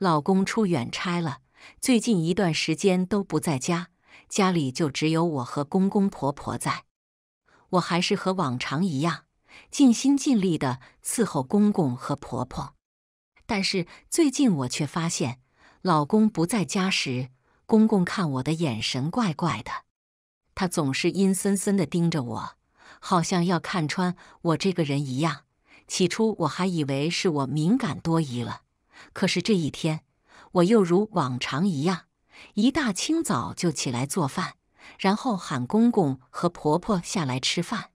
老公出远差了，最近一段时间都不在家，家里就只有我和公公婆婆在。我还是和往常一样，尽心尽力的伺候公公和婆婆。但是最近我却发现，老公不在家时，公公看我的眼神怪怪的，他总是阴森森的盯着我，好像要看穿我这个人一样。起初我还以为是我敏感多疑了。可是这一天，我又如往常一样，一大清早就起来做饭，然后喊公公和婆婆下来吃饭。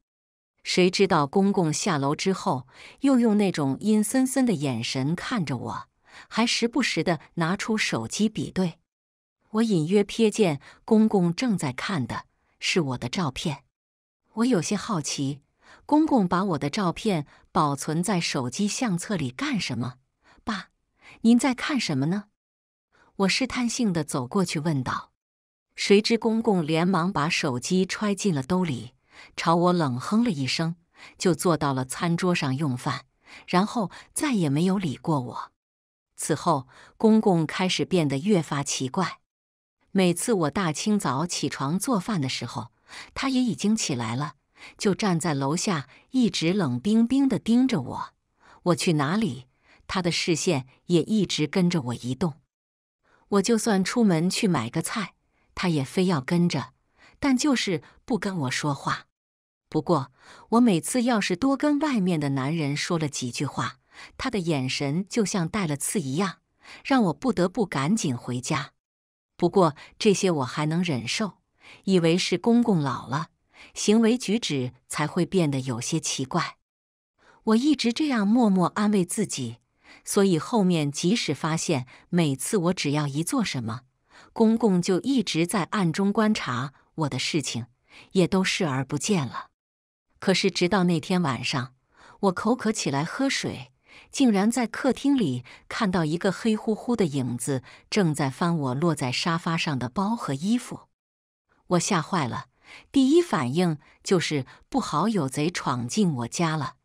谁知道公公下楼之后，又用那种阴森森的眼神看着我，还时不时的拿出手机比对。我隐约瞥见公公正在看的是我的照片。我有些好奇，公公把我的照片保存在手机相册里干什么？爸。您在看什么呢？我试探性的走过去问道，谁知公公连忙把手机揣进了兜里，朝我冷哼了一声，就坐到了餐桌上用饭，然后再也没有理过我。此后，公公开始变得越发奇怪。每次我大清早起床做饭的时候，他也已经起来了，就站在楼下一直冷冰冰的盯着我。我去哪里？他的视线也一直跟着我移动，我就算出门去买个菜，他也非要跟着，但就是不跟我说话。不过，我每次要是多跟外面的男人说了几句话，他的眼神就像带了刺一样，让我不得不赶紧回家。不过这些我还能忍受，以为是公公老了，行为举止才会变得有些奇怪。我一直这样默默安慰自己。所以后面，即使发现每次我只要一做什么，公公就一直在暗中观察我的事情，也都视而不见了。可是直到那天晚上，我口渴起来喝水，竟然在客厅里看到一个黑乎乎的影子正在翻我落在沙发上的包和衣服，我吓坏了，第一反应就是不好，有贼闯进我家了。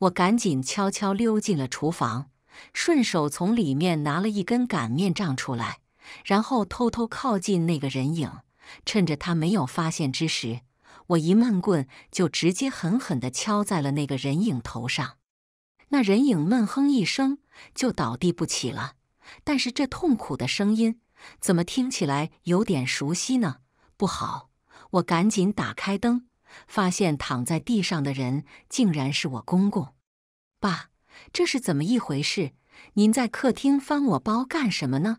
我赶紧悄悄溜进了厨房。顺手从里面拿了一根擀面杖出来，然后偷偷靠近那个人影，趁着他没有发现之时，我一闷棍就直接狠狠地敲在了那个人影头上。那人影闷哼一声，就倒地不起了。但是这痛苦的声音怎么听起来有点熟悉呢？不好，我赶紧打开灯，发现躺在地上的人竟然是我公公，爸。这是怎么一回事？您在客厅翻我包干什么呢？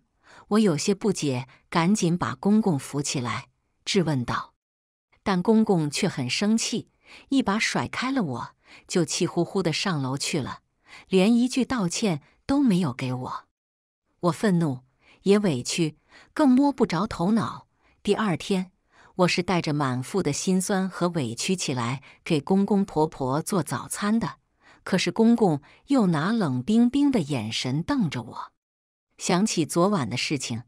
我有些不解，赶紧把公公扶起来，质问道。但公公却很生气，一把甩开了我，就气呼呼地上楼去了，连一句道歉都没有给我。我愤怒，也委屈，更摸不着头脑。第二天，我是带着满腹的心酸和委屈起来给公公婆婆做早餐的。可是公公又拿冷冰冰的眼神瞪着我，想起昨晚的事情，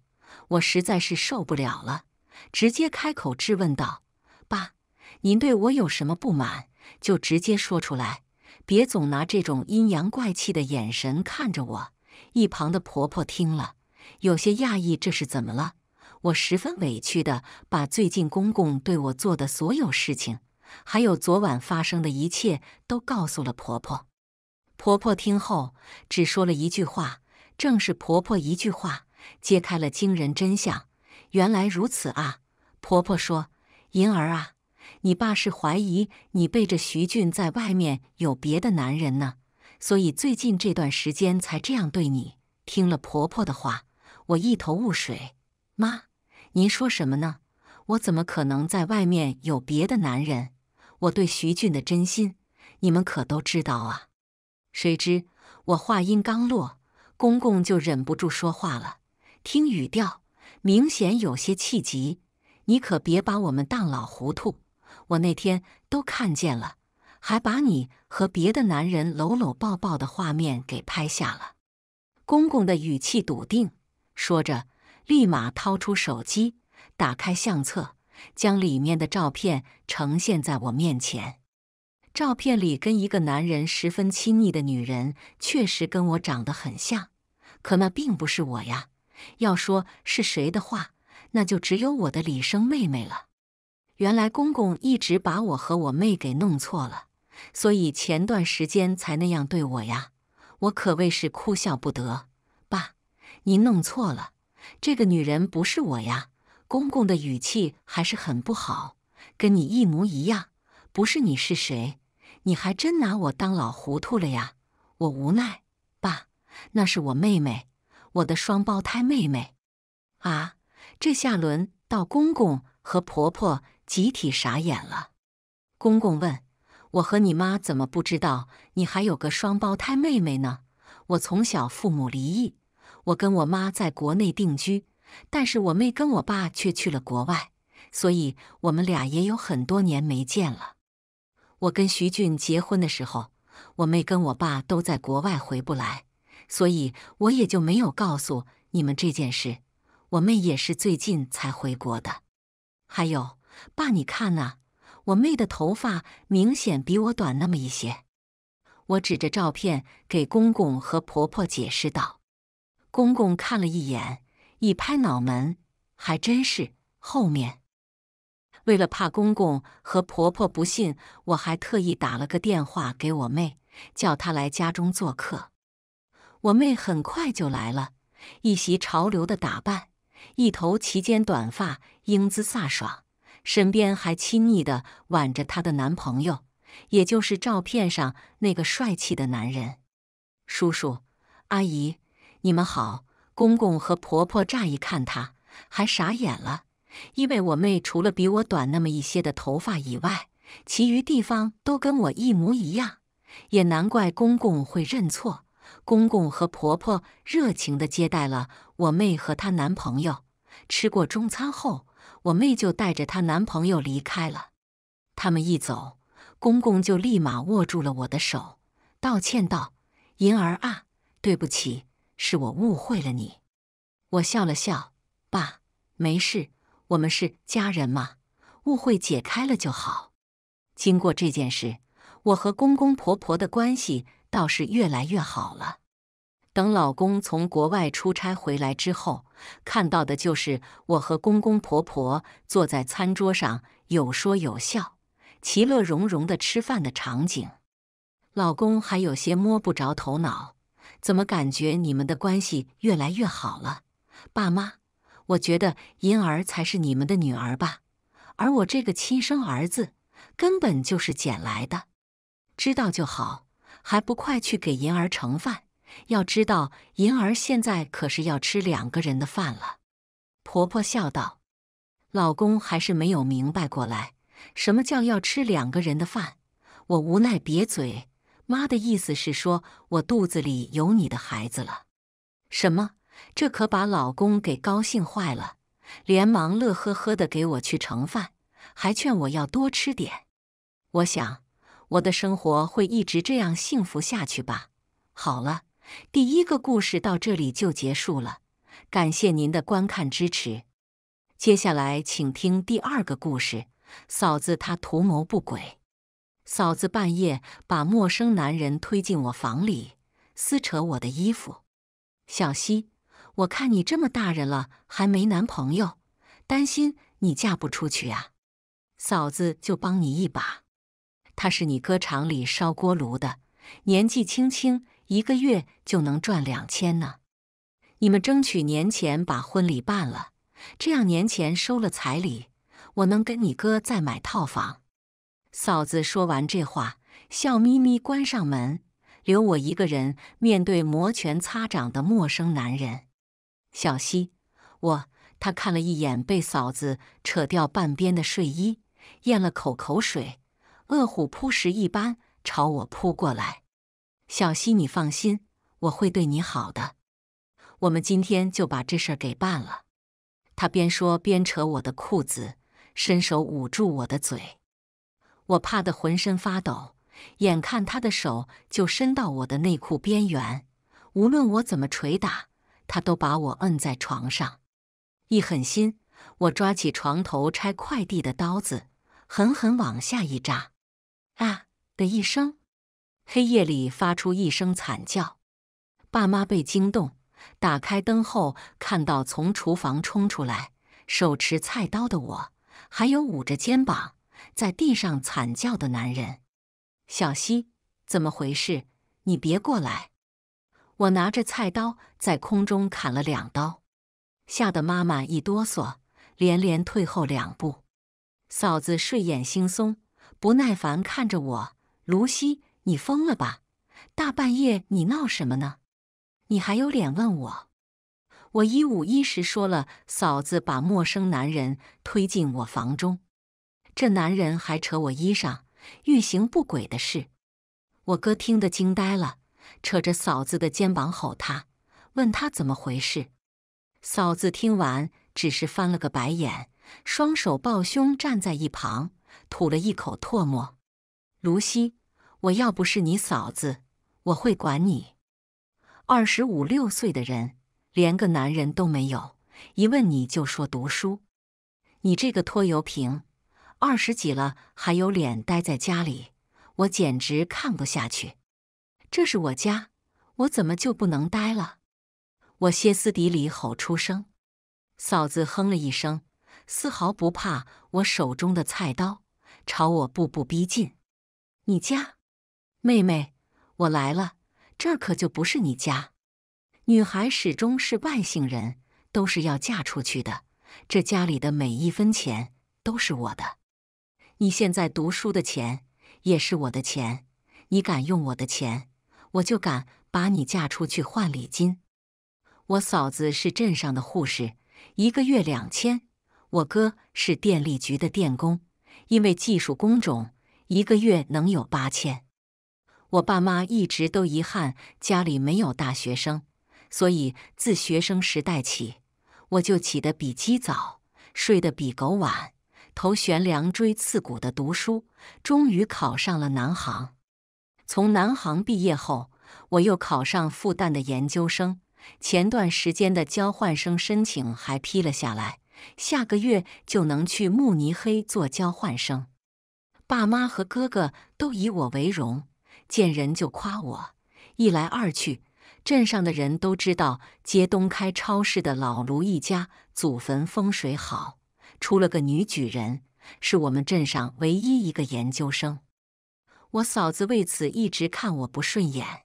我实在是受不了了，直接开口质问道：“爸，您对我有什么不满，就直接说出来，别总拿这种阴阳怪气的眼神看着我。”一旁的婆婆听了，有些讶异：“这是怎么了？”我十分委屈的把最近公公对我做的所有事情。还有昨晚发生的一切都告诉了婆婆。婆婆听后只说了一句话，正是婆婆一句话揭开了惊人真相。原来如此啊！婆婆说：“银儿啊，你爸是怀疑你背着徐俊在外面有别的男人呢，所以最近这段时间才这样对你。”听了婆婆的话，我一头雾水。妈，您说什么呢？我怎么可能在外面有别的男人？我对徐俊的真心，你们可都知道啊！谁知我话音刚落，公公就忍不住说话了，听语调明显有些气急。你可别把我们当老糊涂，我那天都看见了，还把你和别的男人搂搂抱抱的画面给拍下了。公公的语气笃定，说着立马掏出手机，打开相册。将里面的照片呈现在我面前，照片里跟一个男人十分亲密的女人确实跟我长得很像，可那并不是我呀。要说是谁的话，那就只有我的李生妹妹了。原来公公一直把我和我妹给弄错了，所以前段时间才那样对我呀。我可谓是哭笑不得。爸，您弄错了，这个女人不是我呀。公公的语气还是很不好，跟你一模一样，不是你是谁？你还真拿我当老糊涂了呀！我无奈，爸，那是我妹妹，我的双胞胎妹妹。啊！这下轮到公公和婆婆集体傻眼了。公公问：“我和你妈怎么不知道你还有个双胞胎妹妹呢？”我从小父母离异，我跟我妈在国内定居。但是我妹跟我爸却去了国外，所以我们俩也有很多年没见了。我跟徐俊结婚的时候，我妹跟我爸都在国外回不来，所以我也就没有告诉你们这件事。我妹也是最近才回国的。还有，爸，你看啊，我妹的头发明显比我短那么一些。我指着照片给公公和婆婆解释道。公公看了一眼。一拍脑门，还真是。后面为了怕公公和婆婆不信，我还特意打了个电话给我妹，叫她来家中做客。我妹很快就来了，一袭潮流的打扮，一头齐肩短发，英姿飒爽，身边还亲昵的挽着她的男朋友，也就是照片上那个帅气的男人。叔叔、阿姨，你们好。公公和婆婆乍一看，她，还傻眼了，因为我妹除了比我短那么一些的头发以外，其余地方都跟我一模一样，也难怪公公会认错。公公和婆婆热情地接待了我妹和她男朋友。吃过中餐后，我妹就带着她男朋友离开了。他们一走，公公就立马握住了我的手，道歉道：“银儿啊，对不起。”是我误会了你，我笑了笑，爸，没事，我们是家人嘛，误会解开了就好。经过这件事，我和公公婆婆的关系倒是越来越好了。等老公从国外出差回来之后，看到的就是我和公公婆婆坐在餐桌上有说有笑、其乐融融的吃饭的场景。老公还有些摸不着头脑。怎么感觉你们的关系越来越好了，爸妈？我觉得银儿才是你们的女儿吧，而我这个亲生儿子根本就是捡来的。知道就好，还不快去给银儿盛饭？要知道银儿现在可是要吃两个人的饭了。婆婆笑道：“老公还是没有明白过来，什么叫要吃两个人的饭？”我无奈瘪嘴。妈的意思是说，我肚子里有你的孩子了。什么？这可把老公给高兴坏了，连忙乐呵呵的给我去盛饭，还劝我要多吃点。我想，我的生活会一直这样幸福下去吧。好了，第一个故事到这里就结束了，感谢您的观看支持。接下来，请听第二个故事：嫂子她图谋不轨。嫂子半夜把陌生男人推进我房里，撕扯我的衣服。小希，我看你这么大人了还没男朋友，担心你嫁不出去啊。嫂子就帮你一把，他是你哥厂里烧锅炉的，年纪轻轻一个月就能赚两千呢。你们争取年前把婚礼办了，这样年前收了彩礼，我能跟你哥再买套房。嫂子说完这话，笑眯眯关上门，留我一个人面对摩拳擦掌的陌生男人。小溪，我他看了一眼被嫂子扯掉半边的睡衣，咽了口口水，饿虎扑食一般朝我扑过来。小溪，你放心，我会对你好的。我们今天就把这事儿给办了。他边说边扯我的裤子，伸手捂住我的嘴。我怕得浑身发抖，眼看他的手就伸到我的内裤边缘，无论我怎么捶打，他都把我摁在床上。一狠心，我抓起床头拆快递的刀子，狠狠往下一扎，“啊”的一声，黑夜里发出一声惨叫。爸妈被惊动，打开灯后看到从厨房冲出来、手持菜刀的我，还有捂着肩膀。在地上惨叫的男人，小西，怎么回事？你别过来！我拿着菜刀在空中砍了两刀，吓得妈妈一哆嗦，连连退后两步。嫂子睡眼惺忪，不耐烦看着我：“卢西，你疯了吧？大半夜你闹什么呢？你还有脸问我？”我一五一十说了，嫂子把陌生男人推进我房中。这男人还扯我衣裳，欲行不轨的事。我哥听得惊呆了，扯着嫂子的肩膀吼他，问他怎么回事。嫂子听完只是翻了个白眼，双手抱胸站在一旁，吐了一口唾沫。卢西，我要不是你嫂子，我会管你。二十五六岁的人，连个男人都没有，一问你就说读书，你这个拖油瓶。二十几了还有脸待在家里，我简直看不下去。这是我家，我怎么就不能待了？我歇斯底里吼出声。嫂子哼了一声，丝毫不怕我手中的菜刀，朝我步步逼近。你家妹妹，我来了，这可就不是你家。女孩始终是外姓人，都是要嫁出去的。这家里的每一分钱都是我的。你现在读书的钱也是我的钱，你敢用我的钱，我就敢把你嫁出去换礼金。我嫂子是镇上的护士，一个月两千；我哥是电力局的电工，因为技术工种，一个月能有八千。我爸妈一直都遗憾家里没有大学生，所以自学生时代起，我就起得比鸡早，睡得比狗晚。头悬梁锥刺股的读书，终于考上了南航。从南航毕业后，我又考上复旦的研究生。前段时间的交换生申请还批了下来，下个月就能去慕尼黑做交换生。爸妈和哥哥都以我为荣，见人就夸我。一来二去，镇上的人都知道，街东开超市的老卢一家祖坟风水好。出了个女举人，是我们镇上唯一一个研究生。我嫂子为此一直看我不顺眼。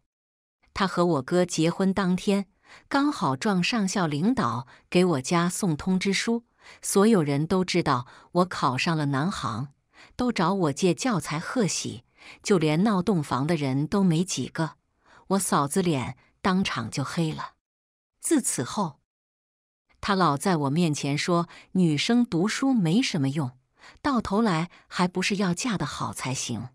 她和我哥结婚当天，刚好撞上校领导给我家送通知书，所有人都知道我考上了南航，都找我借教材贺喜，就连闹洞房的人都没几个。我嫂子脸当场就黑了。自此后。他老在我面前说：“女生读书没什么用，到头来还不是要嫁得好才行。”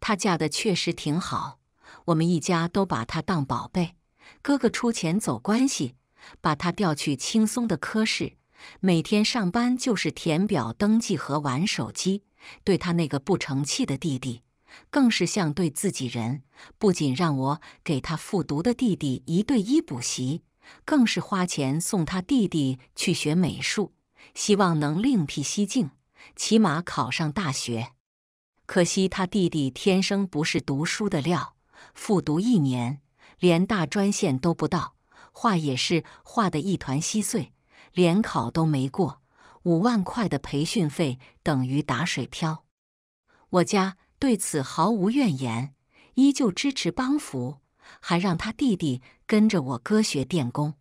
她嫁得确实挺好，我们一家都把她当宝贝。哥哥出钱走关系，把她调去轻松的科室，每天上班就是填表、登记和玩手机。对她那个不成器的弟弟，更是像对自己人，不仅让我给他复读的弟弟一对一补习。更是花钱送他弟弟去学美术，希望能另辟蹊径，起码考上大学。可惜他弟弟天生不是读书的料，复读一年，连大专线都不到，画也是画的一团稀碎，连考都没过。五万块的培训费等于打水漂。我家对此毫无怨言，依旧支持帮扶。还让他弟弟跟着我哥学电工，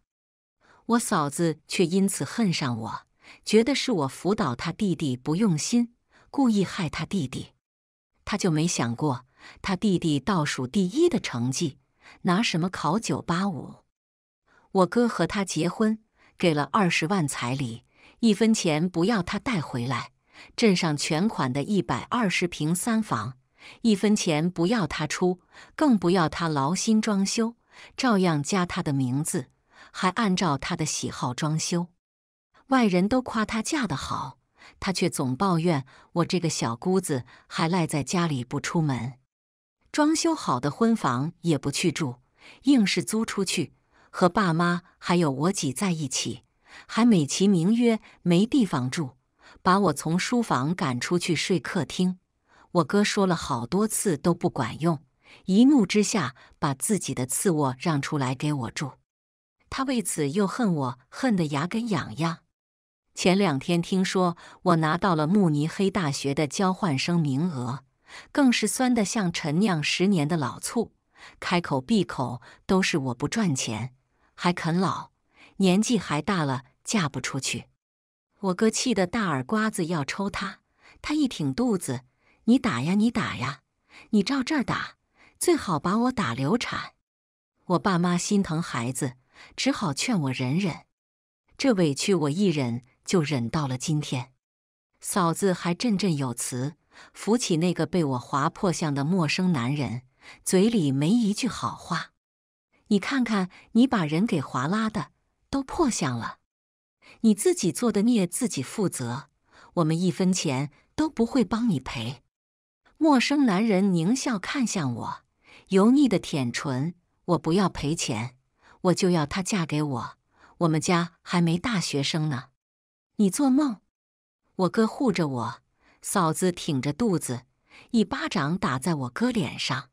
我嫂子却因此恨上我，觉得是我辅导他弟弟不用心，故意害他弟弟。他就没想过，他弟弟倒数第一的成绩，拿什么考九八五？我哥和他结婚，给了二十万彩礼，一分钱不要他带回来，镇上全款的一百二十平三房。一分钱不要他出，更不要他劳心装修，照样加他的名字，还按照他的喜好装修。外人都夸他嫁得好，他却总抱怨我这个小姑子还赖在家里不出门，装修好的婚房也不去住，硬是租出去，和爸妈还有我挤在一起，还美其名曰没地方住，把我从书房赶出去睡客厅。我哥说了好多次都不管用，一怒之下把自己的次卧让出来给我住。他为此又恨我，恨得牙根痒痒。前两天听说我拿到了慕尼黑大学的交换生名额，更是酸得像陈酿十年的老醋，开口闭口都是我不赚钱，还啃老，年纪还大了嫁不出去。我哥气得大耳刮子要抽他，他一挺肚子。你打呀，你打呀，你照这儿打，最好把我打流产。我爸妈心疼孩子，只好劝我忍忍。这委屈我一忍就忍到了今天。嫂子还振振有词，扶起那个被我划破相的陌生男人，嘴里没一句好话。你看看，你把人给划拉的都破相了，你自己做的孽自己负责，我们一分钱都不会帮你赔。陌生男人狞笑看向我，油腻的舔唇。我不要赔钱，我就要她嫁给我。我们家还没大学生呢，你做梦！我哥护着我，嫂子挺着肚子，一巴掌打在我哥脸上。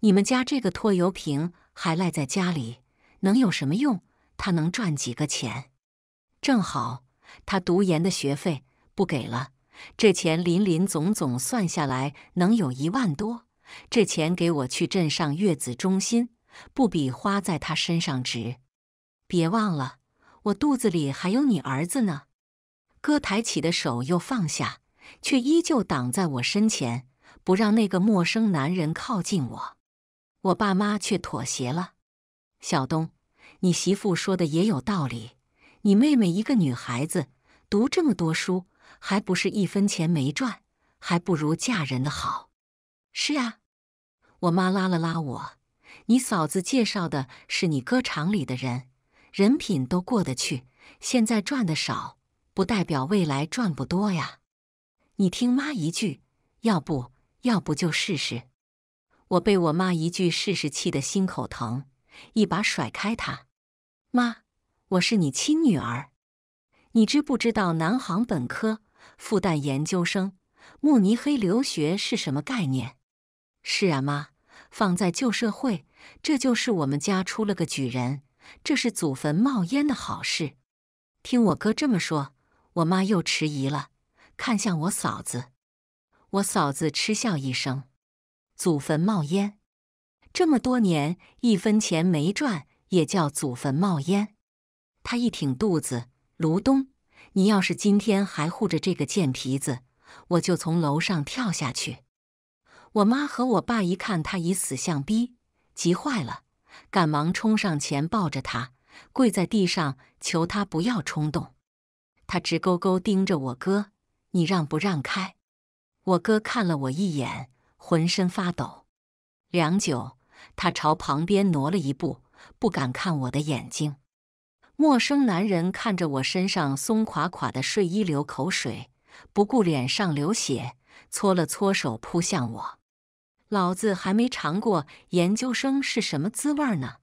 你们家这个拖油瓶还赖在家里，能有什么用？他能赚几个钱？正好，他读研的学费不给了。这钱林林总总算下来能有一万多，这钱给我去镇上月子中心，不比花在他身上值？别忘了，我肚子里还有你儿子呢。哥抬起的手又放下，却依旧挡在我身前，不让那个陌生男人靠近我。我爸妈却妥协了。小东，你媳妇说的也有道理，你妹妹一个女孩子，读这么多书。还不是一分钱没赚，还不如嫁人的好。是啊，我妈拉了拉我，你嫂子介绍的是你哥厂里的人，人品都过得去。现在赚的少，不代表未来赚不多呀。你听妈一句，要不要不就试试？我被我妈一句试试气得心口疼，一把甩开她。妈，我是你亲女儿，你知不知道南航本科？复旦研究生，慕尼黑留学是什么概念？是啊，妈，放在旧社会，这就是我们家出了个举人，这是祖坟冒烟的好事。听我哥这么说，我妈又迟疑了，看向我嫂子。我嫂子嗤笑一声：“祖坟冒烟，这么多年一分钱没赚，也叫祖坟冒烟？”他一挺肚子，卢东。你要是今天还护着这个贱皮子，我就从楼上跳下去！我妈和我爸一看他以死相逼，急坏了，赶忙冲上前抱着他，跪在地上求他不要冲动。他直勾勾盯着我哥：“你让不让开？”我哥看了我一眼，浑身发抖。良久，他朝旁边挪了一步，不敢看我的眼睛。陌生男人看着我身上松垮垮的睡衣流口水，不顾脸上流血，搓了搓手扑向我。老子还没尝过研究生是什么滋味呢！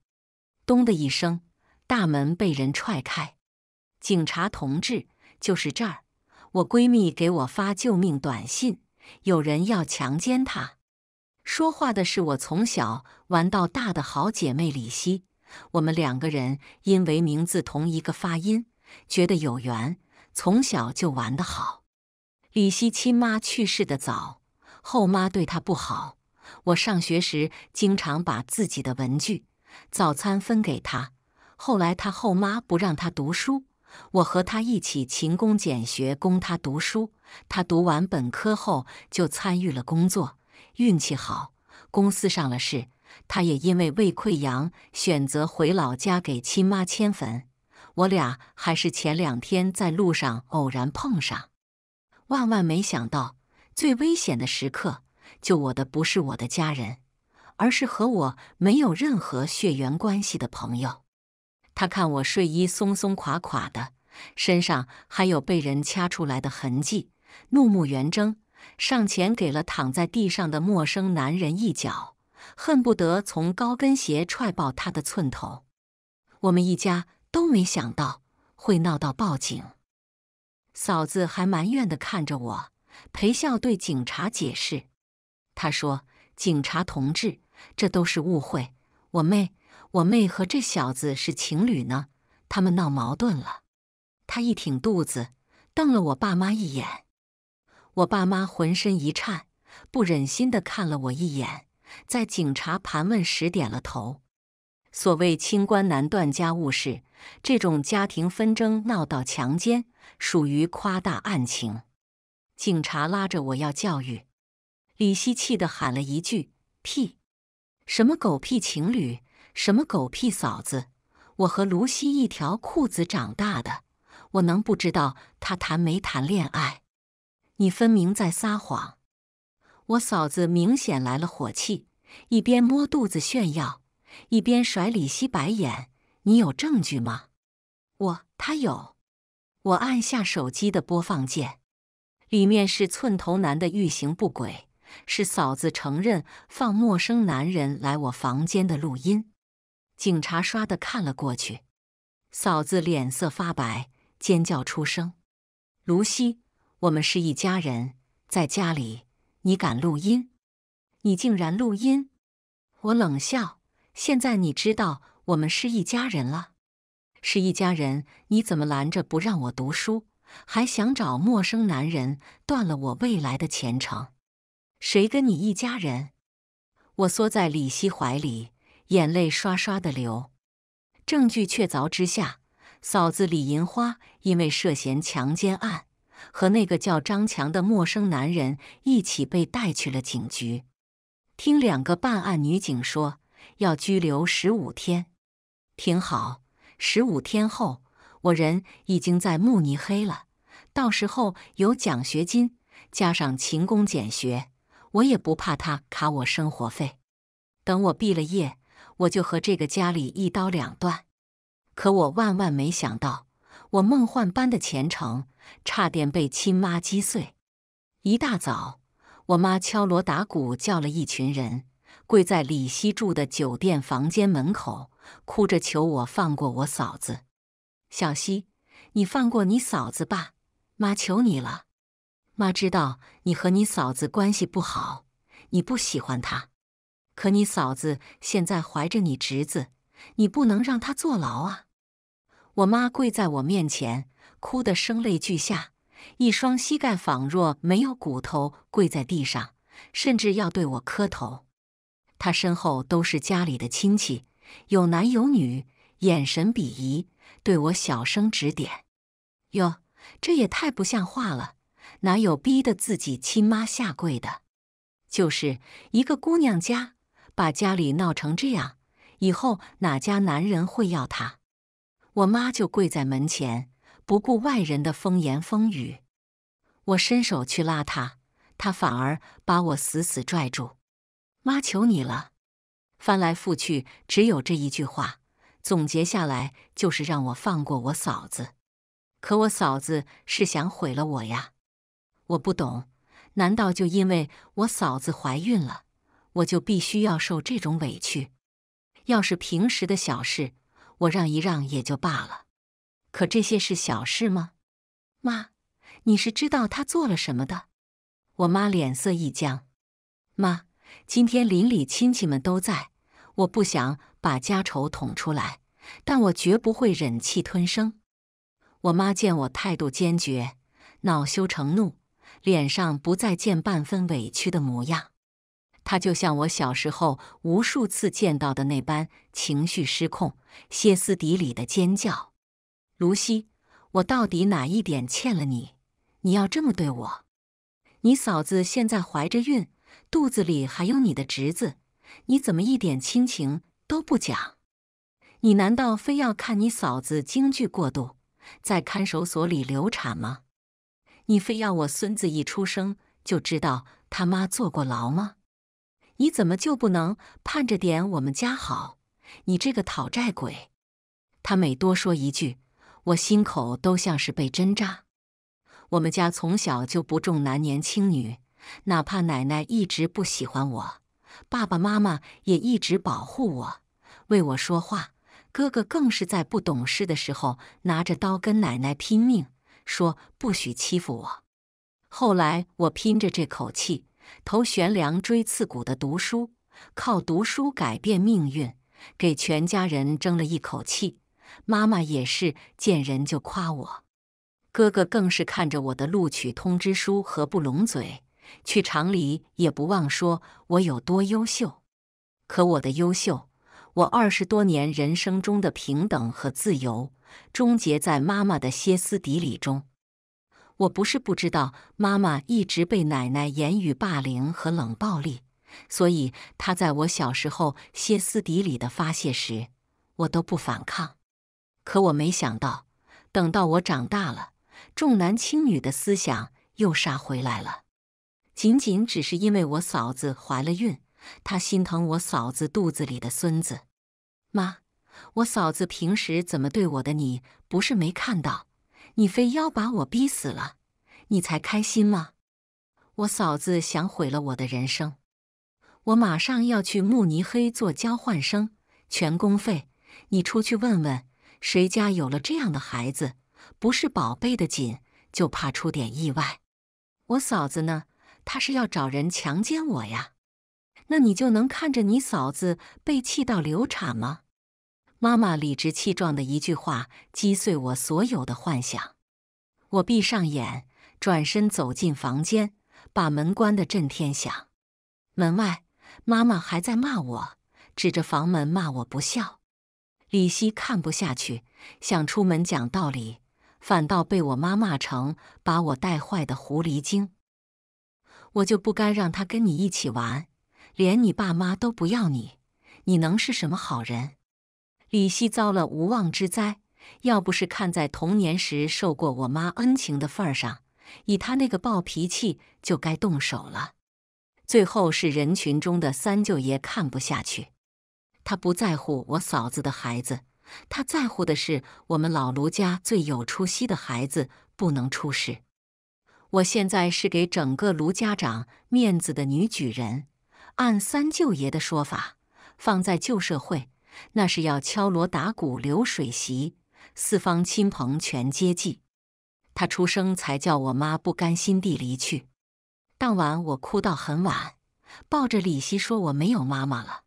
咚的一声，大门被人踹开。警察同志，就是这儿！我闺蜜给我发救命短信，有人要强奸她。说话的是我从小玩到大的好姐妹李希。我们两个人因为名字同一个发音，觉得有缘，从小就玩得好。李溪亲妈去世的早，后妈对他不好。我上学时经常把自己的文具、早餐分给他。后来他后妈不让他读书，我和他一起勤工俭学供他读书。他读完本科后就参与了工作，运气好，公司上了市。他也因为胃溃疡选择回老家给亲妈迁坟。我俩还是前两天在路上偶然碰上，万万没想到，最危险的时刻，救我的不是我的家人，而是和我没有任何血缘关系的朋友。他看我睡衣松松垮垮的，身上还有被人掐出来的痕迹，怒目圆睁，上前给了躺在地上的陌生男人一脚。恨不得从高跟鞋踹爆他的寸头。我们一家都没想到会闹到报警。嫂子还埋怨地看着我，陪笑对警察解释：“他说，警察同志，这都是误会。我妹，我妹和这小子是情侣呢，他们闹矛盾了。”他一挺肚子，瞪了我爸妈一眼。我爸妈浑身一颤，不忍心地看了我一眼。在警察盘问时点了头。所谓“清官难断家务事”，这种家庭纷争闹到强奸，属于夸大案情。警察拉着我要教育李希，气的喊了一句：“屁！什么狗屁情侣，什么狗屁嫂子！我和卢西一条裤子长大的，我能不知道他谈没谈恋爱？你分明在撒谎。”我嫂子明显来了火气，一边摸肚子炫耀，一边甩李希白眼。你有证据吗？我他有。我按下手机的播放键，里面是寸头男的欲行不轨，是嫂子承认放陌生男人来我房间的录音。警察刷的看了过去，嫂子脸色发白，尖叫出声。卢西，我们是一家人，在家里。你敢录音？你竟然录音！我冷笑。现在你知道我们是一家人了，是一家人。你怎么拦着不让我读书，还想找陌生男人断了我未来的前程？谁跟你一家人？我缩在李希怀里，眼泪刷刷的流。证据确凿之下，嫂子李银花因为涉嫌强奸案。和那个叫张强的陌生男人一起被带去了警局。听两个办案女警说，要拘留十五天。挺好，十五天后我人已经在慕尼黑了。到时候有奖学金，加上勤工俭学，我也不怕他卡我生活费。等我毕了业，我就和这个家里一刀两断。可我万万没想到。我梦幻般的前程差点被亲妈击碎。一大早，我妈敲锣打鼓叫了一群人跪在李希住的酒店房间门口，哭着求我放过我嫂子。小希，你放过你嫂子吧，妈求你了。妈知道你和你嫂子关系不好，你不喜欢她，可你嫂子现在怀着你侄子，你不能让她坐牢啊。我妈跪在我面前，哭得声泪俱下，一双膝盖仿若没有骨头，跪在地上，甚至要对我磕头。她身后都是家里的亲戚，有男有女，眼神鄙夷，对我小声指点：“哟，这也太不像话了，哪有逼得自己亲妈下跪的？就是一个姑娘家，把家里闹成这样，以后哪家男人会要她？”我妈就跪在门前，不顾外人的风言风语。我伸手去拉她，她反而把我死死拽住。妈，求你了！翻来覆去只有这一句话，总结下来就是让我放过我嫂子。可我嫂子是想毁了我呀！我不懂，难道就因为我嫂子怀孕了，我就必须要受这种委屈？要是平时的小事……我让一让也就罢了，可这些是小事吗？妈，你是知道他做了什么的。我妈脸色一僵。妈，今天邻里亲戚们都在，我不想把家丑捅出来，但我绝不会忍气吞声。我妈见我态度坚决，恼羞成怒，脸上不再见半分委屈的模样。他就像我小时候无数次见到的那般，情绪失控，歇斯底里的尖叫。卢西，我到底哪一点欠了你？你要这么对我？你嫂子现在怀着孕，肚子里还有你的侄子，你怎么一点亲情都不讲？你难道非要看你嫂子惊惧过度，在看守所里流产吗？你非要我孙子一出生就知道他妈坐过牢吗？你怎么就不能盼着点我们家好？你这个讨债鬼！他每多说一句，我心口都像是被针扎。我们家从小就不重男轻女，哪怕奶奶一直不喜欢我，爸爸妈妈也一直保护我，为我说话。哥哥更是在不懂事的时候拿着刀跟奶奶拼命，说不许欺负我。后来我拼着这口气。头悬梁锥刺股的读书，靠读书改变命运，给全家人争了一口气。妈妈也是见人就夸我，哥哥更是看着我的录取通知书合不拢嘴，去厂里也不忘说我有多优秀。可我的优秀，我二十多年人生中的平等和自由，终结在妈妈的歇斯底里中。我不是不知道，妈妈一直被奶奶言语霸凌和冷暴力，所以她在我小时候歇斯底里的发泄时，我都不反抗。可我没想到，等到我长大了，重男轻女的思想又杀回来了。仅仅只是因为我嫂子怀了孕，她心疼我嫂子肚子里的孙子。妈，我嫂子平时怎么对我的，你不是没看到。你非要把我逼死了，你才开心吗？我嫂子想毁了我的人生。我马上要去慕尼黑做交换生，全公费。你出去问问，谁家有了这样的孩子，不是宝贝的紧，就怕出点意外。我嫂子呢？她是要找人强奸我呀？那你就能看着你嫂子被气到流产吗？妈妈理直气壮的一句话击碎我所有的幻想。我闭上眼，转身走进房间，把门关得震天响。门外，妈妈还在骂我，指着房门骂我不孝。李希看不下去，想出门讲道理，反倒被我妈骂成把我带坏的狐狸精。我就不该让他跟你一起玩，连你爸妈都不要你，你能是什么好人？李希遭了无妄之灾，要不是看在童年时受过我妈恩情的份儿上，以他那个暴脾气，就该动手了。最后是人群中的三舅爷看不下去，他不在乎我嫂子的孩子，他在乎的是我们老卢家最有出息的孩子不能出事。我现在是给整个卢家长面子的女举人，按三舅爷的说法，放在旧社会。那是要敲锣打鼓流水席，四方亲朋全接济。他出生才叫我妈不甘心地离去。当晚我哭到很晚，抱着李希说：“我没有妈妈了。”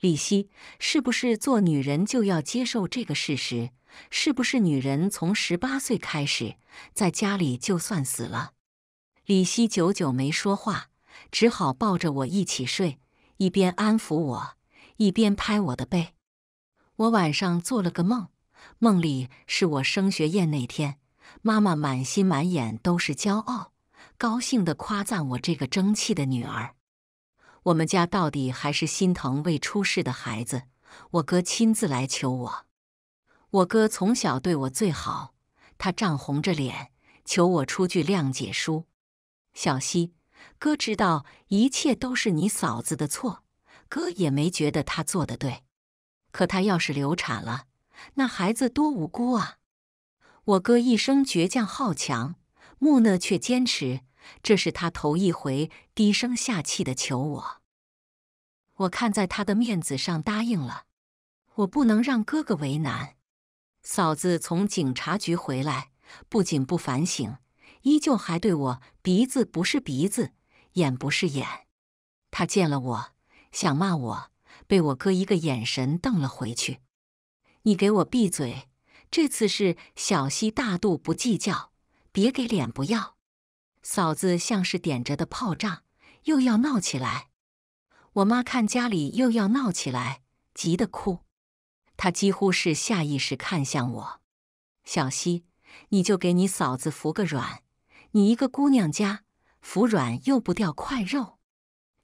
李希，是不是做女人就要接受这个事实？是不是女人从十八岁开始，在家里就算死了？李希久久没说话，只好抱着我一起睡，一边安抚我。一边拍我的背，我晚上做了个梦，梦里是我升学宴那天，妈妈满心满眼都是骄傲，高兴的夸赞我这个争气的女儿。我们家到底还是心疼未出世的孩子，我哥亲自来求我。我哥从小对我最好，他涨红着脸求我出具谅解书。小希，哥知道一切都是你嫂子的错。哥也没觉得他做的对，可他要是流产了，那孩子多无辜啊！我哥一生倔强好强，木讷却坚持，这是他头一回低声下气的求我。我看在他的面子上答应了，我不能让哥哥为难。嫂子从警察局回来，不仅不反省，依旧还对我鼻子不是鼻子，眼不是眼。他见了我。想骂我，被我哥一个眼神瞪了回去。你给我闭嘴！这次是小溪大度不计较，别给脸不要。嫂子像是点着的炮仗，又要闹起来。我妈看家里又要闹起来，急得哭。她几乎是下意识看向我，小溪，你就给你嫂子服个软。你一个姑娘家，服软又不掉块肉。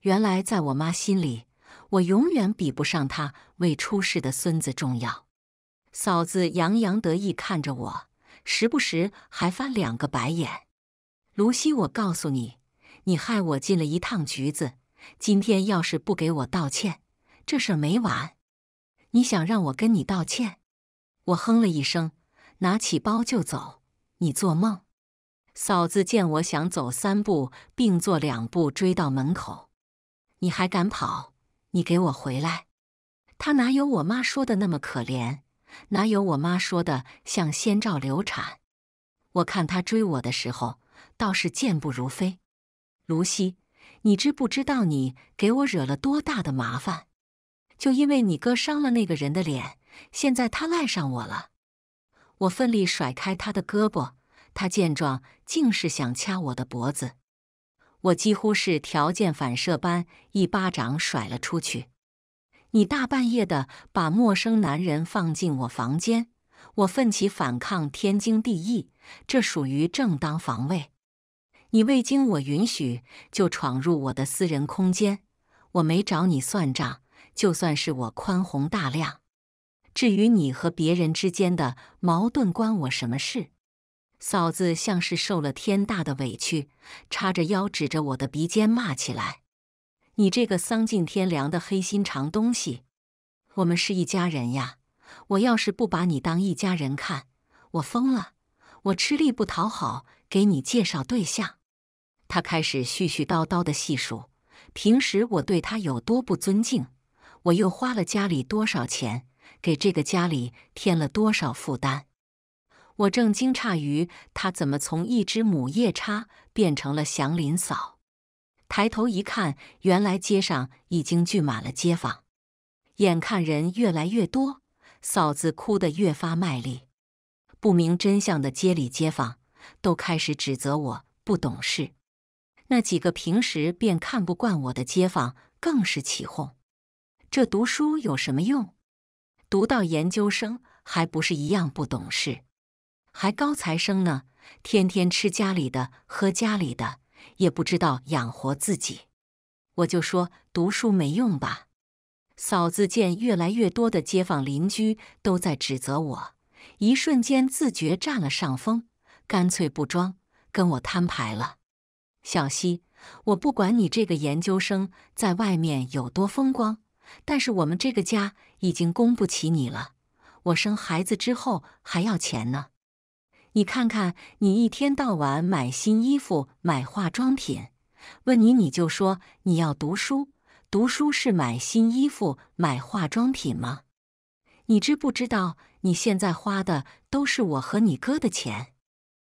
原来在我妈心里，我永远比不上她未出世的孙子重要。嫂子洋洋得意看着我，时不时还翻两个白眼。卢西，我告诉你，你害我进了一趟局子。今天要是不给我道歉，这事没完。你想让我跟你道歉？我哼了一声，拿起包就走。你做梦！嫂子见我想走，三步并作两步追到门口。你还敢跑？你给我回来！他哪有我妈说的那么可怜？哪有我妈说的像先兆流产？我看他追我的时候倒是健步如飞。卢西，你知不知道你给我惹了多大的麻烦？就因为你哥伤了那个人的脸，现在他赖上我了。我奋力甩开他的胳膊，他见状竟是想掐我的脖子。我几乎是条件反射般一巴掌甩了出去。你大半夜的把陌生男人放进我房间，我奋起反抗天经地义，这属于正当防卫。你未经我允许就闯入我的私人空间，我没找你算账，就算是我宽宏大量。至于你和别人之间的矛盾，关我什么事？嫂子像是受了天大的委屈，叉着腰指着我的鼻尖骂起来：“你这个丧尽天良的黑心肠东西！我们是一家人呀！我要是不把你当一家人看，我疯了！我吃力不讨好，给你介绍对象。”她开始絮絮叨叨的细数平时我对她有多不尊敬，我又花了家里多少钱，给这个家里添了多少负担。我正惊诧于她怎么从一只母夜叉变成了祥林嫂，抬头一看，原来街上已经聚满了街坊。眼看人越来越多，嫂子哭得越发卖力。不明真相的街里街坊都开始指责我不懂事，那几个平时便看不惯我的街坊更是起哄：“这读书有什么用？读到研究生还不是一样不懂事？”还高材生呢，天天吃家里的，喝家里的，也不知道养活自己。我就说读书没用吧。嫂子见越来越多的街坊邻居都在指责我，一瞬间自觉占了上风，干脆不装，跟我摊牌了。小西，我不管你这个研究生在外面有多风光，但是我们这个家已经供不起你了。我生孩子之后还要钱呢。你看看，你一天到晚买新衣服、买化妆品，问你你就说你要读书，读书是买新衣服、买化妆品吗？你知不知道你现在花的都是我和你哥的钱？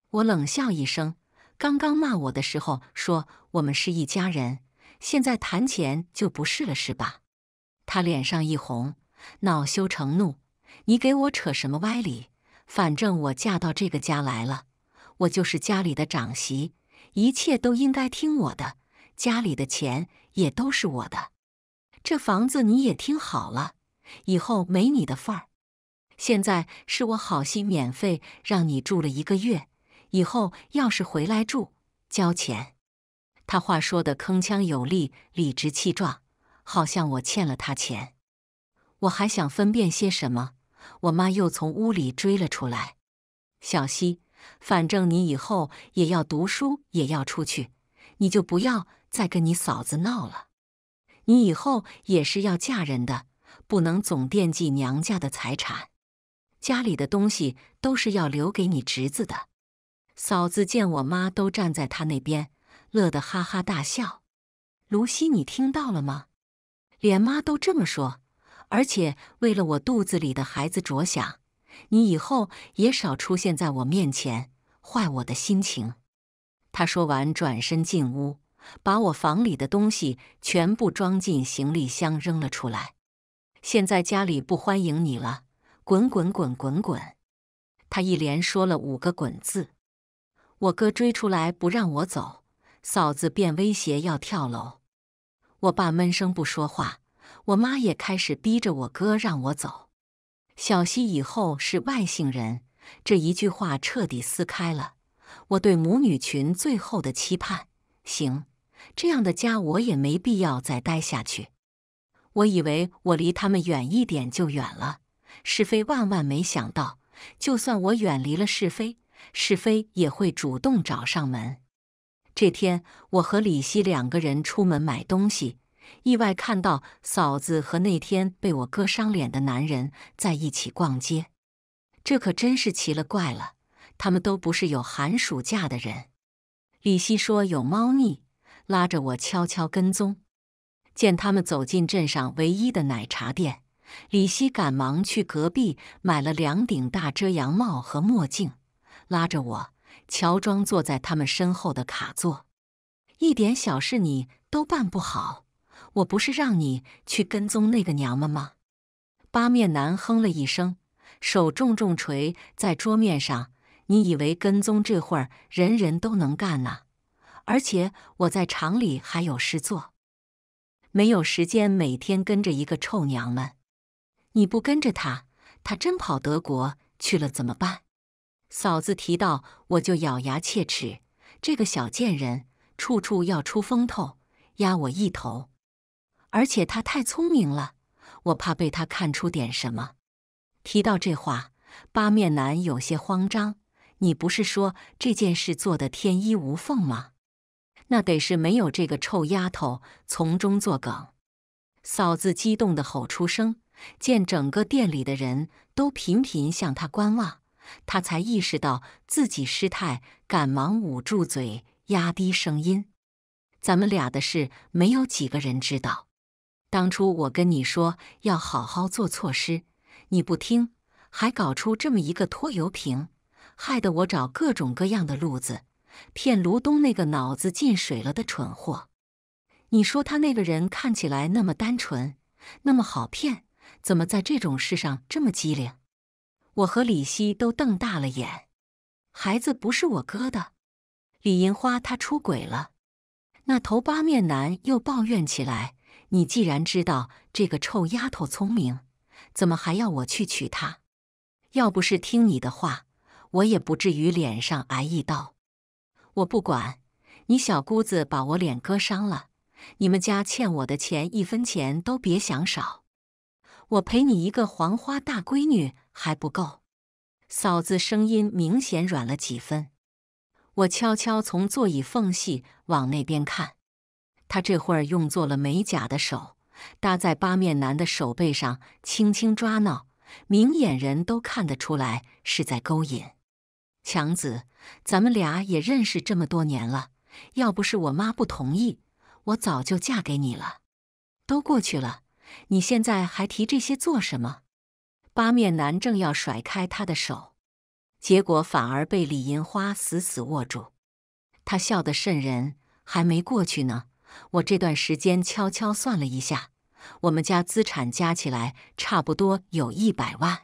我冷笑一声，刚刚骂我的时候说我们是一家人，现在谈钱就不是了，是吧？他脸上一红，恼羞成怒，你给我扯什么歪理？反正我嫁到这个家来了，我就是家里的长媳，一切都应该听我的。家里的钱也都是我的，这房子你也听好了，以后没你的份儿。现在是我好心免费让你住了一个月，以后要是回来住，交钱。他话说的铿锵有力，理直气壮，好像我欠了他钱。我还想分辨些什么？我妈又从屋里追了出来。小西，反正你以后也要读书，也要出去，你就不要再跟你嫂子闹了。你以后也是要嫁人的，不能总惦记娘家的财产。家里的东西都是要留给你侄子的。嫂子见我妈都站在她那边，乐得哈哈大笑。卢西，你听到了吗？连妈都这么说。而且为了我肚子里的孩子着想，你以后也少出现在我面前，坏我的心情。他说完，转身进屋，把我房里的东西全部装进行李箱，扔了出来。现在家里不欢迎你了，滚滚滚滚滚！他一连说了五个滚字。我哥追出来不让我走，嫂子便威胁要跳楼。我爸闷声不说话。我妈也开始逼着我哥让我走，小希以后是外姓人，这一句话彻底撕开了我对母女群最后的期盼。行，这样的家我也没必要再待下去。我以为我离他们远一点就远了，是非万万没想到，就算我远离了是非，是非也会主动找上门。这天，我和李希两个人出门买东西。意外看到嫂子和那天被我割伤脸的男人在一起逛街，这可真是奇了怪了。他们都不是有寒暑假的人。李希说有猫腻，拉着我悄悄跟踪。见他们走进镇上唯一的奶茶店，李希赶忙去隔壁买了两顶大遮阳帽和墨镜，拉着我乔装坐在他们身后的卡座。一点小事你都办不好。我不是让你去跟踪那个娘们吗？八面男哼了一声，手重重捶在桌面上。你以为跟踪这会儿人人都能干呐？而且我在厂里还有事做，没有时间每天跟着一个臭娘们。你不跟着她，她真跑德国去了怎么办？嫂子提到我就咬牙切齿，这个小贱人处处要出风头，压我一头。而且他太聪明了，我怕被他看出点什么。提到这话，八面男有些慌张：“你不是说这件事做的天衣无缝吗？”那得是没有这个臭丫头从中作梗。嫂子激动的吼出声，见整个店里的人都频频向他观望，他才意识到自己失态，赶忙捂住嘴，压低声音：“咱们俩的事，没有几个人知道。”当初我跟你说要好好做措施，你不听，还搞出这么一个拖油瓶，害得我找各种各样的路子骗卢东那个脑子进水了的蠢货。你说他那个人看起来那么单纯，那么好骗，怎么在这种事上这么机灵？我和李希都瞪大了眼。孩子不是我哥的，李银花他出轨了。那头八面男又抱怨起来。你既然知道这个臭丫头聪明，怎么还要我去娶她？要不是听你的话，我也不至于脸上挨一刀。我不管，你小姑子把我脸割伤了，你们家欠我的钱一分钱都别想少。我赔你一个黄花大闺女还不够？嫂子声音明显软了几分。我悄悄从座椅缝隙往那边看。他这会儿用做了美甲的手搭在八面男的手背上，轻轻抓挠，明眼人都看得出来是在勾引。强子，咱们俩也认识这么多年了，要不是我妈不同意，我早就嫁给你了。都过去了，你现在还提这些做什么？八面男正要甩开他的手，结果反而被李银花死死握住。他笑得瘆人，还没过去呢。我这段时间悄悄算了一下，我们家资产加起来差不多有一百万。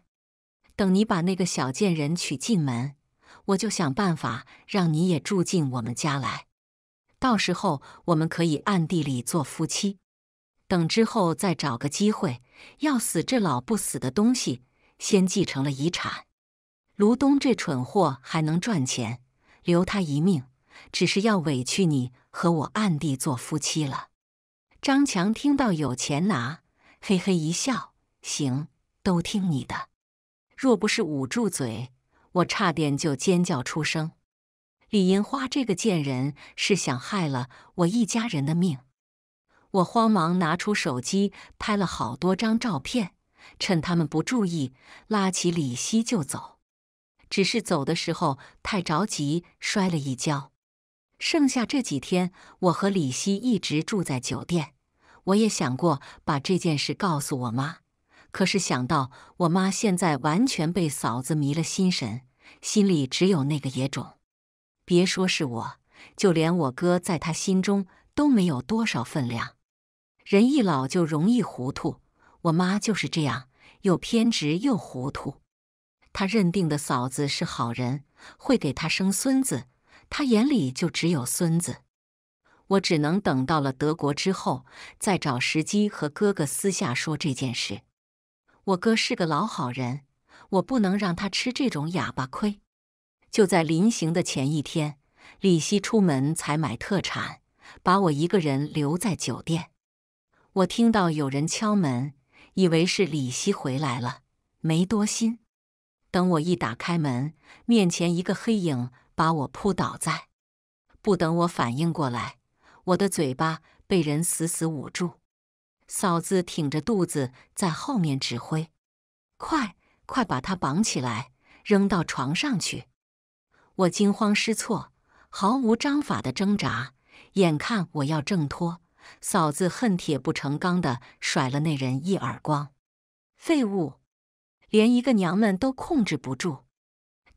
等你把那个小贱人娶进门，我就想办法让你也住进我们家来。到时候我们可以暗地里做夫妻。等之后再找个机会，要死这老不死的东西，先继承了遗产。卢东这蠢货还能赚钱，留他一命，只是要委屈你。和我暗地做夫妻了。张强听到有钱拿，嘿嘿一笑：“行，都听你的。”若不是捂住嘴，我差点就尖叫出声。李银花这个贱人是想害了我一家人的命。我慌忙拿出手机拍了好多张照片，趁他们不注意，拉起李希就走。只是走的时候太着急，摔了一跤。剩下这几天，我和李希一直住在酒店。我也想过把这件事告诉我妈，可是想到我妈现在完全被嫂子迷了心神，心里只有那个野种。别说是我，就连我哥在她心中都没有多少分量。人一老就容易糊涂，我妈就是这样，又偏执又糊涂。她认定的嫂子是好人，会给她生孙子。他眼里就只有孙子，我只能等到了德国之后，再找时机和哥哥私下说这件事。我哥是个老好人，我不能让他吃这种哑巴亏。就在临行的前一天，李希出门采买特产，把我一个人留在酒店。我听到有人敲门，以为是李希回来了，没多心。等我一打开门，面前一个黑影。把我扑倒在，不等我反应过来，我的嘴巴被人死死捂住。嫂子挺着肚子在后面指挥：“快，快把他绑起来，扔到床上去！”我惊慌失措，毫无章法的挣扎，眼看我要挣脱，嫂子恨铁不成钢的甩了那人一耳光：“废物，连一个娘们都控制不住。”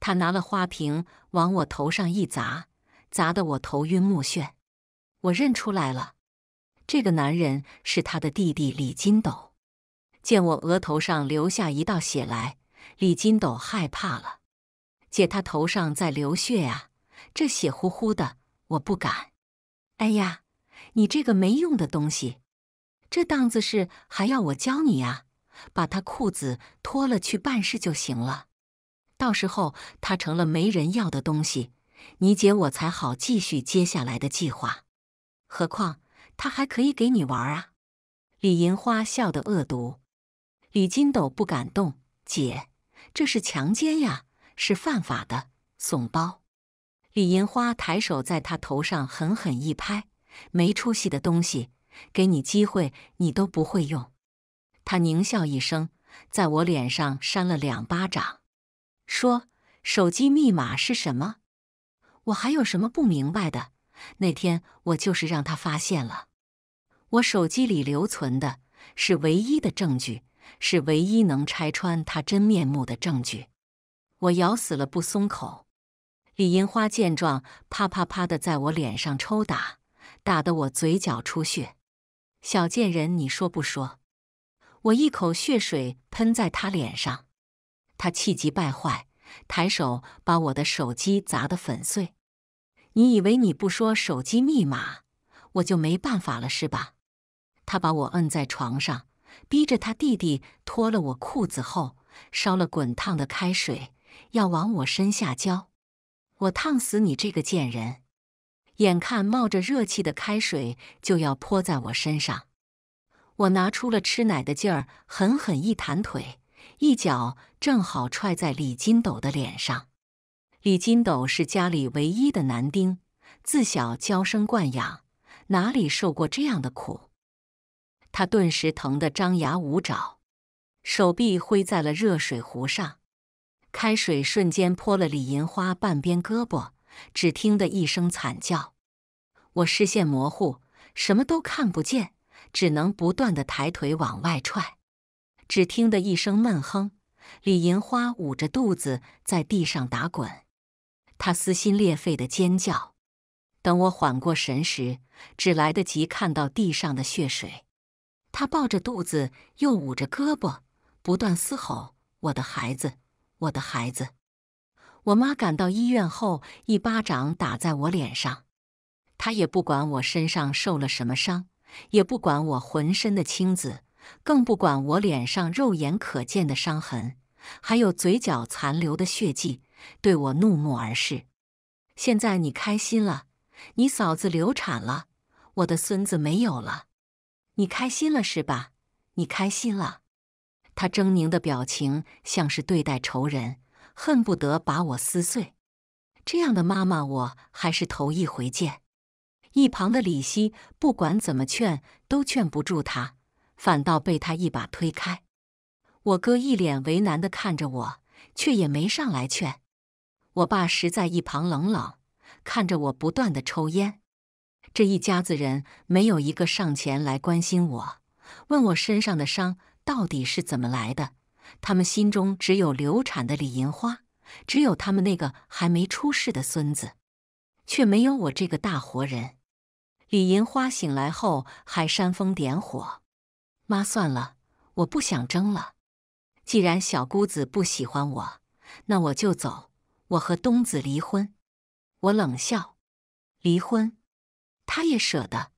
他拿了花瓶往我头上一砸，砸得我头晕目眩。我认出来了，这个男人是他的弟弟李金斗。见我额头上留下一道血来，李金斗害怕了。姐，他头上在流血呀，这血乎乎的，我不敢。哎呀，你这个没用的东西，这档子事还要我教你啊？把他裤子脱了去办事就行了。到时候他成了没人要的东西，你姐我才好继续接下来的计划。何况他还可以给你玩啊！李银花笑得恶毒，李金斗不敢动。姐，这是强奸呀，是犯法的，怂包！李银花抬手在他头上狠狠一拍：“没出息的东西，给你机会你都不会用。”他狞笑一声，在我脸上扇了两巴掌。说手机密码是什么？我还有什么不明白的？那天我就是让他发现了，我手机里留存的是唯一的证据，是唯一能拆穿他真面目的证据。我咬死了不松口。李银花见状，啪啪啪的在我脸上抽打，打得我嘴角出血。小贱人，你说不说？我一口血水喷在他脸上。他气急败坏，抬手把我的手机砸得粉碎。你以为你不说手机密码，我就没办法了是吧？他把我摁在床上，逼着他弟弟脱了我裤子后，烧了滚烫的开水要往我身下浇。我烫死你这个贱人！眼看冒着热气的开水就要泼在我身上，我拿出了吃奶的劲儿，狠狠一弹腿。一脚正好踹在李金斗的脸上。李金斗是家里唯一的男丁，自小娇生惯养，哪里受过这样的苦？他顿时疼得张牙舞爪，手臂挥在了热水壶上，开水瞬间泼了李银花半边胳膊。只听得一声惨叫，我视线模糊，什么都看不见，只能不断的抬腿往外踹。只听得一声闷哼，李银花捂着肚子在地上打滚，她撕心裂肺的尖叫。等我缓过神时，只来得及看到地上的血水。她抱着肚子，又捂着胳膊，不断嘶吼：“我的孩子，我的孩子！”我妈赶到医院后，一巴掌打在我脸上。她也不管我身上受了什么伤，也不管我浑身的青紫。更不管我脸上肉眼可见的伤痕，还有嘴角残留的血迹，对我怒目而视。现在你开心了？你嫂子流产了，我的孙子没有了，你开心了是吧？你开心了。他狰狞的表情像是对待仇人，恨不得把我撕碎。这样的妈妈我还是头一回见。一旁的李希不管怎么劝，都劝不住他。反倒被他一把推开，我哥一脸为难的看着我，却也没上来劝。我爸实在一旁冷冷看着我不断的抽烟，这一家子人没有一个上前来关心我，问我身上的伤到底是怎么来的。他们心中只有流产的李银花，只有他们那个还没出世的孙子，却没有我这个大活人。李银花醒来后还煽风点火。妈，算了，我不想争了。既然小姑子不喜欢我，那我就走。我和东子离婚。我冷笑：“离婚？他也舍得？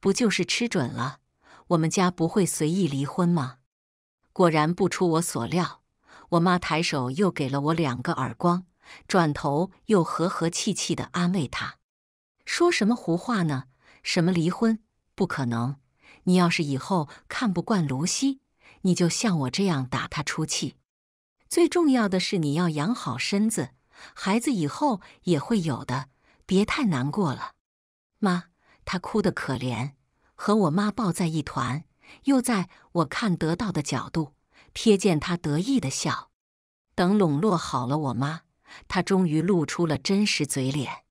不就是吃准了我们家不会随意离婚吗？”果然不出我所料，我妈抬手又给了我两个耳光，转头又和和气气的安慰他：“说什么胡话呢？什么离婚？不可能！”你要是以后看不惯卢西，你就像我这样打他出气。最重要的是，你要养好身子，孩子以后也会有的。别太难过了，妈。他哭得可怜，和我妈抱在一团，又在我看得到的角度瞥见他得意的笑。等笼络好了我妈，他终于露出了真实嘴脸。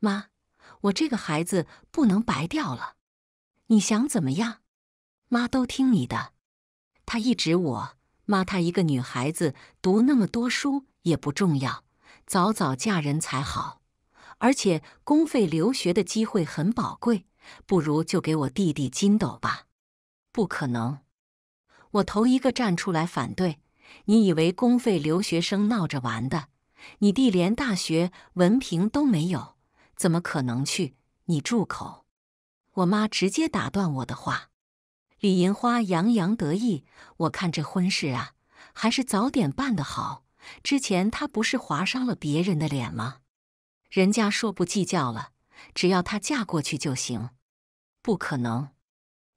妈，我这个孩子不能白掉了。你想怎么样？妈都听你的。他一指我妈，她一个女孩子读那么多书也不重要，早早嫁人才好。而且公费留学的机会很宝贵，不如就给我弟弟金斗吧。不可能！我头一个站出来反对。你以为公费留学生闹着玩的？你弟连大学文凭都没有，怎么可能去？你住口！我妈直接打断我的话，李银花洋洋得意。我看这婚事啊，还是早点办的好。之前她不是划伤了别人的脸吗？人家说不计较了，只要她嫁过去就行。不可能？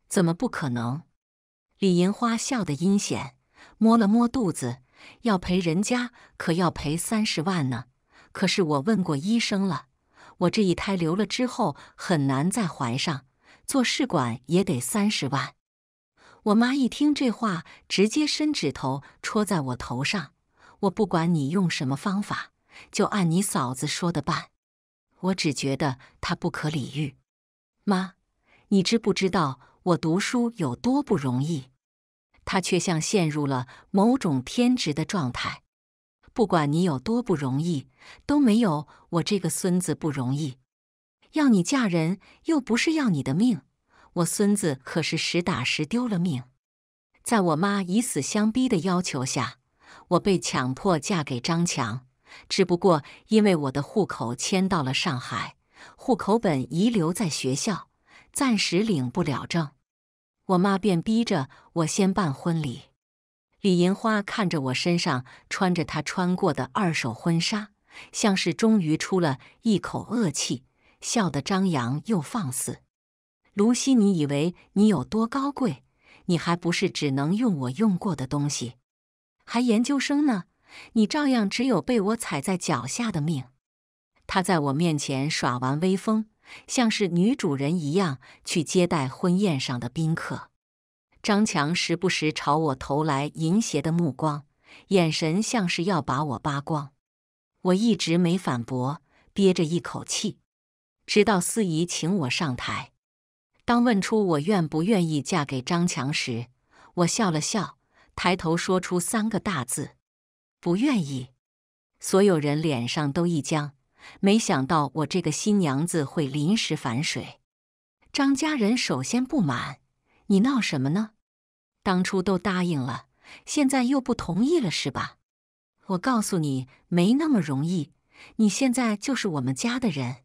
怎么不可能？李银花笑得阴险，摸了摸肚子，要赔人家可要赔三十万呢。可是我问过医生了。我这一胎留了之后很难再怀上，做试管也得三十万。我妈一听这话，直接伸指头戳在我头上：“我不管你用什么方法，就按你嫂子说的办。”我只觉得她不可理喻。妈，你知不知道我读书有多不容易？她却像陷入了某种偏执的状态。不管你有多不容易，都没有我这个孙子不容易。要你嫁人，又不是要你的命。我孙子可是实打实丢了命，在我妈以死相逼的要求下，我被强迫嫁给张强。只不过因为我的户口迁到了上海，户口本遗留在学校，暂时领不了证，我妈便逼着我先办婚礼。李银花看着我身上穿着她穿过的二手婚纱，像是终于出了一口恶气，笑得张扬又放肆。卢西，你以为你有多高贵？你还不是只能用我用过的东西？还研究生呢？你照样只有被我踩在脚下的命。他在我面前耍完威风，像是女主人一样去接待婚宴上的宾客。张强时不时朝我投来淫邪的目光，眼神像是要把我扒光。我一直没反驳，憋着一口气，直到司仪请我上台。当问出我愿不愿意嫁给张强时，我笑了笑，抬头说出三个大字：“不愿意。”所有人脸上都一僵，没想到我这个新娘子会临时反水。张家人首先不满：“你闹什么呢？”当初都答应了，现在又不同意了，是吧？我告诉你，没那么容易。你现在就是我们家的人。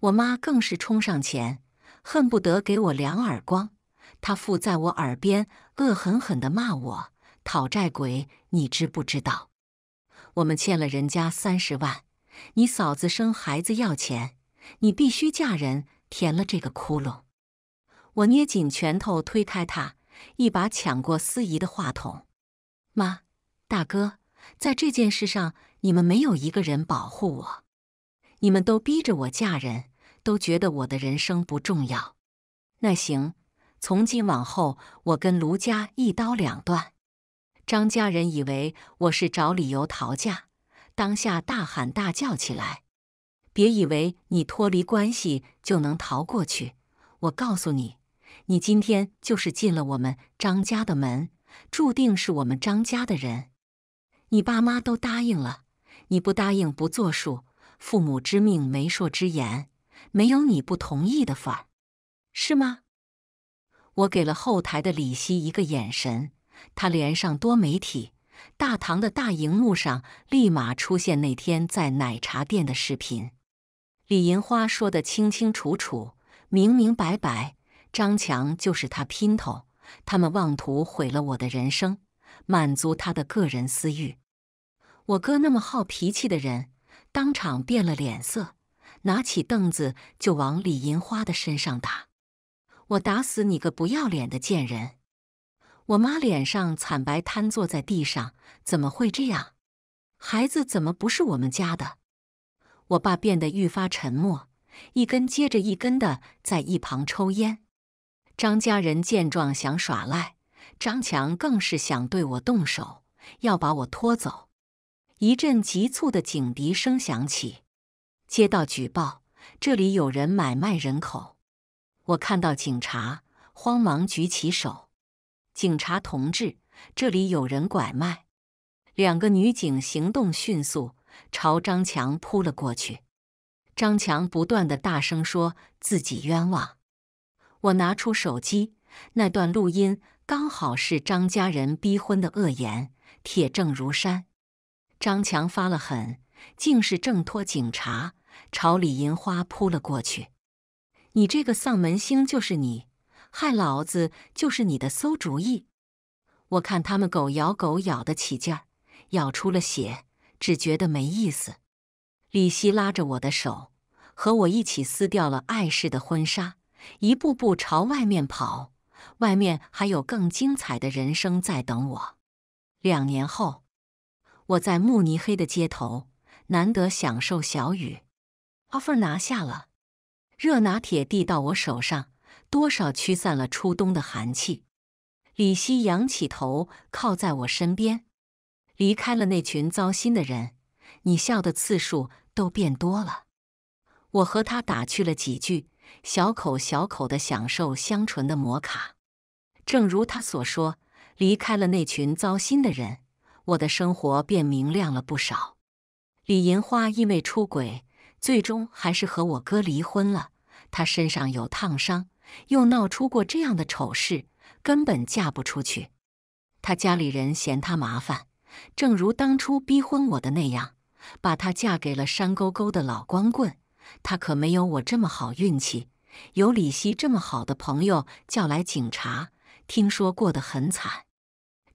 我妈更是冲上前，恨不得给我两耳光。她附在我耳边，恶狠狠地骂我：“讨债鬼，你知不知道我们欠了人家三十万？你嫂子生孩子要钱，你必须嫁人填了这个窟窿。”我捏紧拳头，推开她。一把抢过司仪的话筒，妈，大哥，在这件事上，你们没有一个人保护我，你们都逼着我嫁人，都觉得我的人生不重要。那行，从今往后，我跟卢家一刀两断。张家人以为我是找理由逃嫁，当下大喊大叫起来：“别以为你脱离关系就能逃过去，我告诉你。”你今天就是进了我们张家的门，注定是我们张家的人。你爸妈都答应了，你不答应不作数。父母之命，媒妁之言，没有你不同意的份儿，是吗？我给了后台的李希一个眼神，他连上多媒体，大堂的大荧幕上立马出现那天在奶茶店的视频。李银花说的清清楚楚，明明白白。张强就是他姘头，他们妄图毁了我的人生，满足他的个人私欲。我哥那么好脾气的人，当场变了脸色，拿起凳子就往李银花的身上打：“我打死你个不要脸的贱人！”我妈脸上惨白，瘫坐在地上，怎么会这样？孩子怎么不是我们家的？我爸变得愈发沉默，一根接着一根的在一旁抽烟。张家人见状想耍赖，张强更是想对我动手，要把我拖走。一阵急促的警笛声响起，接到举报，这里有人买卖人口。我看到警察，慌忙举起手：“警察同志，这里有人拐卖。”两个女警行动迅速，朝张强扑了过去。张强不断的大声说自己冤枉。我拿出手机，那段录音刚好是张家人逼婚的恶言，铁证如山。张强发了狠，竟是挣脱警察，朝李银花扑了过去。你这个丧门星，就是你害老子，就是你的馊主意。我看他们狗咬狗咬得起劲儿，咬出了血，只觉得没意思。李希拉着我的手，和我一起撕掉了碍事的婚纱。一步步朝外面跑，外面还有更精彩的人生在等我。两年后，我在慕尼黑的街头，难得享受小雨。Offer 拿下了，热拿铁递到我手上，多少驱散了初冬的寒气。李希仰起头，靠在我身边，离开了那群糟心的人。你笑的次数都变多了。我和他打趣了几句。小口小口地享受香醇的摩卡，正如他所说，离开了那群糟心的人，我的生活便明亮了不少。李银花因为出轨，最终还是和我哥离婚了。她身上有烫伤，又闹出过这样的丑事，根本嫁不出去。她家里人嫌她麻烦，正如当初逼婚我的那样，把她嫁给了山沟沟的老光棍。他可没有我这么好运气，有李希这么好的朋友叫来警察，听说过得很惨。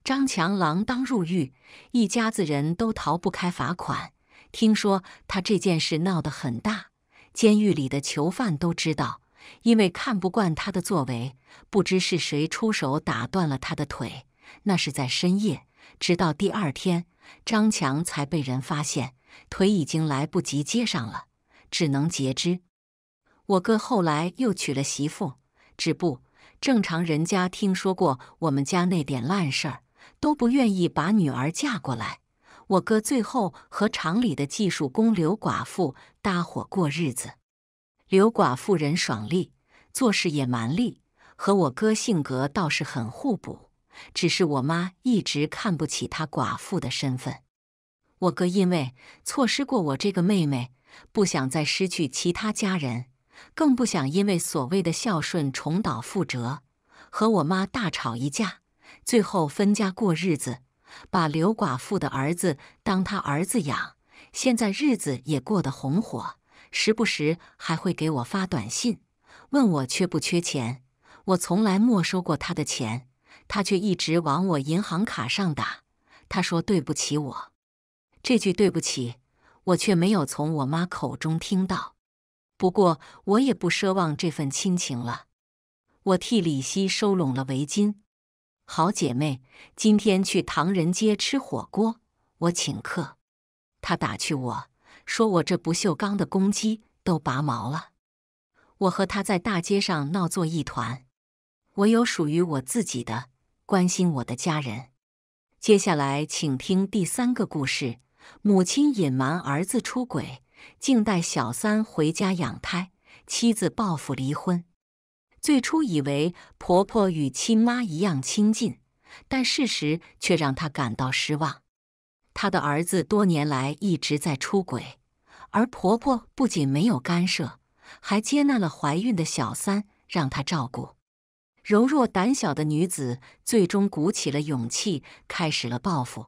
张强锒铛入狱，一家子人都逃不开罚款。听说他这件事闹得很大，监狱里的囚犯都知道，因为看不惯他的作为。不知是谁出手打断了他的腿，那是在深夜，直到第二天，张强才被人发现腿已经来不及接上了。只能截肢。我哥后来又娶了媳妇，只不正常人家听说过我们家那点烂事儿，都不愿意把女儿嫁过来。我哥最后和厂里的技术工刘寡妇搭伙过日子。刘寡妇人爽利，做事也蛮力，和我哥性格倒是很互补。只是我妈一直看不起她寡妇的身份。我哥因为错失过我这个妹妹。不想再失去其他家人，更不想因为所谓的孝顺重蹈覆辙。和我妈大吵一架，最后分家过日子，把刘寡妇的儿子当他儿子养。现在日子也过得红火，时不时还会给我发短信，问我缺不缺钱。我从来没收过他的钱，他却一直往我银行卡上打。他说对不起我，这句对不起。我却没有从我妈口中听到，不过我也不奢望这份亲情了。我替李希收拢了围巾。好姐妹，今天去唐人街吃火锅，我请客。他打趣我说：“我这不锈钢的公鸡都拔毛了。”我和他在大街上闹作一团。我有属于我自己的关心我的家人。接下来，请听第三个故事。母亲隐瞒儿子出轨，竟带小三回家养胎，妻子报复离婚。最初以为婆婆与亲妈一样亲近，但事实却让她感到失望。她的儿子多年来一直在出轨，而婆婆不仅没有干涉，还接纳了怀孕的小三，让她照顾。柔弱胆小的女子最终鼓起了勇气，开始了报复。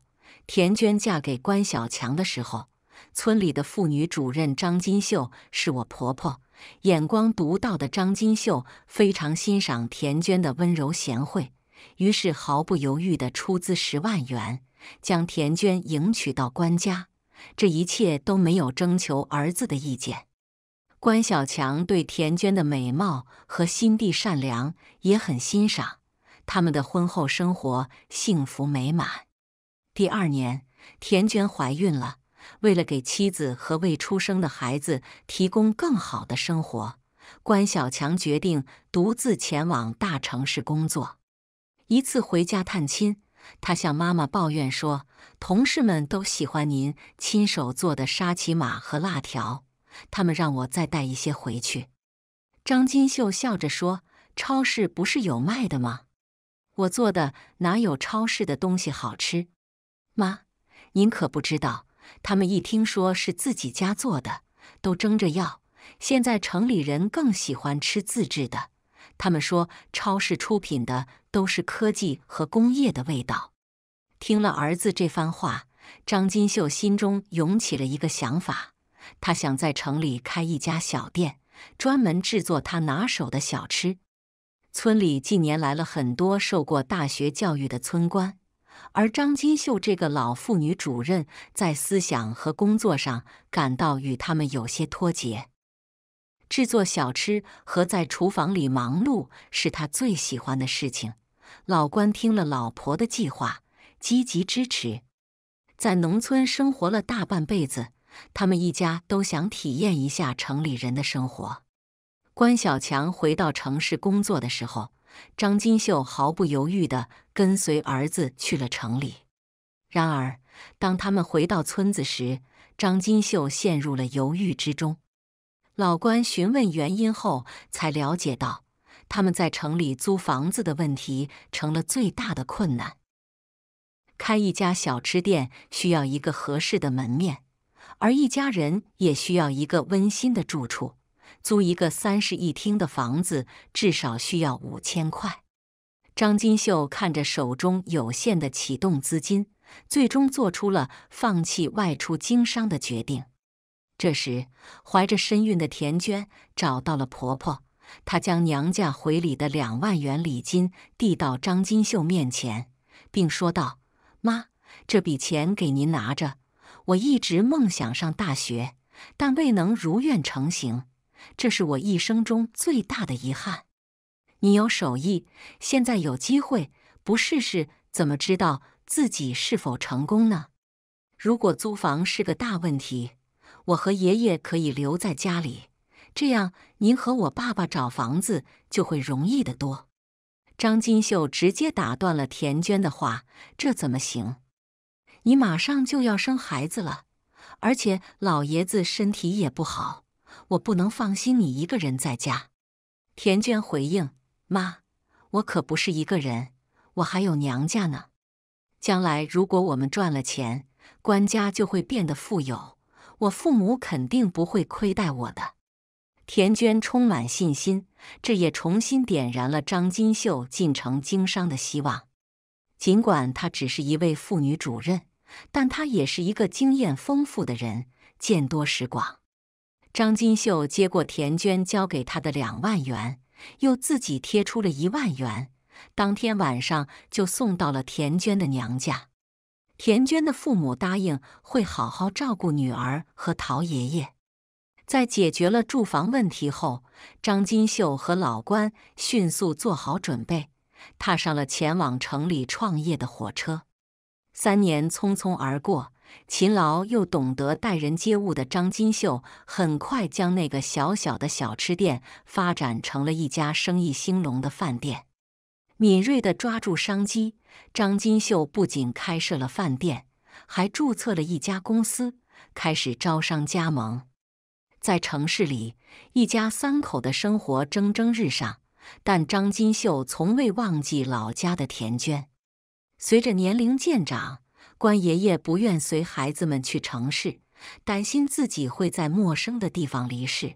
田娟嫁给关小强的时候，村里的妇女主任张金秀是我婆婆，眼光独到的张金秀非常欣赏田娟的温柔贤惠，于是毫不犹豫地出资十万元将田娟迎娶到关家。这一切都没有征求儿子的意见。关小强对田娟的美貌和心地善良也很欣赏，他们的婚后生活幸福美满。第二年，田娟怀孕了。为了给妻子和未出生的孩子提供更好的生活，关小强决定独自前往大城市工作。一次回家探亲，他向妈妈抱怨说：“同事们都喜欢您亲手做的沙琪玛和辣条，他们让我再带一些回去。”张金秀笑着说：“超市不是有卖的吗？我做的哪有超市的东西好吃？”妈，您可不知道，他们一听说是自己家做的，都争着要。现在城里人更喜欢吃自制的，他们说超市出品的都是科技和工业的味道。听了儿子这番话，张金秀心中涌起了一个想法，他想在城里开一家小店，专门制作他拿手的小吃。村里近年来了很多受过大学教育的村官。而张金秀这个老妇女主任，在思想和工作上感到与他们有些脱节。制作小吃和在厨房里忙碌是他最喜欢的事情。老关听了老婆的计划，积极支持。在农村生活了大半辈子，他们一家都想体验一下城里人的生活。关小强回到城市工作的时候。张金秀毫不犹豫地跟随儿子去了城里。然而，当他们回到村子时，张金秀陷入了犹豫之中。老关询问原因后，才了解到他们在城里租房子的问题成了最大的困难。开一家小吃店需要一个合适的门面，而一家人也需要一个温馨的住处。租一个三室一厅的房子至少需要五千块。张金秀看着手中有限的启动资金，最终做出了放弃外出经商的决定。这时，怀着身孕的田娟找到了婆婆，她将娘家回礼的两万元礼金递到张金秀面前，并说道：“妈，这笔钱给您拿着，我一直梦想上大学，但未能如愿成行。”这是我一生中最大的遗憾。你有手艺，现在有机会，不试试怎么知道自己是否成功呢？如果租房是个大问题，我和爷爷可以留在家里，这样您和我爸爸找房子就会容易得多。张金秀直接打断了田娟的话：“这怎么行？你马上就要生孩子了，而且老爷子身体也不好。”我不能放心你一个人在家。田娟回应：“妈，我可不是一个人，我还有娘家呢。将来如果我们赚了钱，官家就会变得富有，我父母肯定不会亏待我的。”田娟充满信心，这也重新点燃了张金秀进城经商的希望。尽管她只是一位妇女主任，但她也是一个经验丰富的人，见多识广。张金秀接过田娟交给他的两万元，又自己贴出了一万元，当天晚上就送到了田娟的娘家。田娟的父母答应会好好照顾女儿和陶爷爷。在解决了住房问题后，张金秀和老关迅速做好准备，踏上了前往城里创业的火车。三年匆匆而过。勤劳又懂得待人接物的张金秀，很快将那个小小的小吃店发展成了一家生意兴隆的饭店。敏锐地抓住商机，张金秀不仅开设了饭店，还注册了一家公司，开始招商加盟。在城市里，一家三口的生活蒸蒸日上，但张金秀从未忘记老家的田娟。随着年龄渐长，关爷爷不愿随孩子们去城市，担心自己会在陌生的地方离世，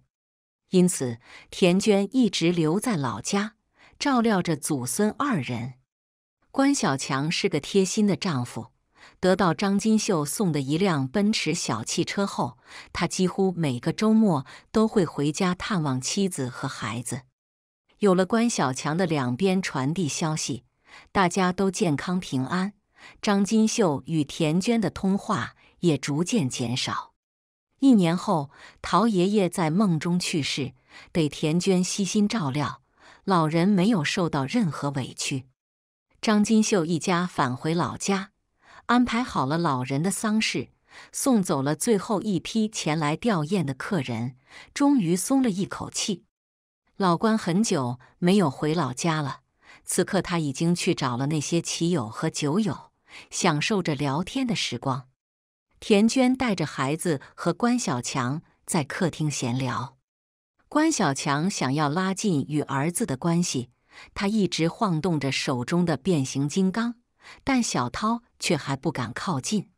因此田娟一直留在老家，照料着祖孙二人。关小强是个贴心的丈夫，得到张金秀送的一辆奔驰小汽车后，他几乎每个周末都会回家探望妻子和孩子。有了关小强的两边传递消息，大家都健康平安。张金秀与田娟的通话也逐渐减少。一年后，陶爷爷在梦中去世，被田娟悉心照料，老人没有受到任何委屈。张金秀一家返回老家，安排好了老人的丧事，送走了最后一批前来吊唁的客人，终于松了一口气。老关很久没有回老家了，此刻他已经去找了那些棋友和酒友。享受着聊天的时光，田娟带着孩子和关小强在客厅闲聊。关小强想要拉近与儿子的关系，他一直晃动着手中的变形金刚，但小涛却还不敢靠近。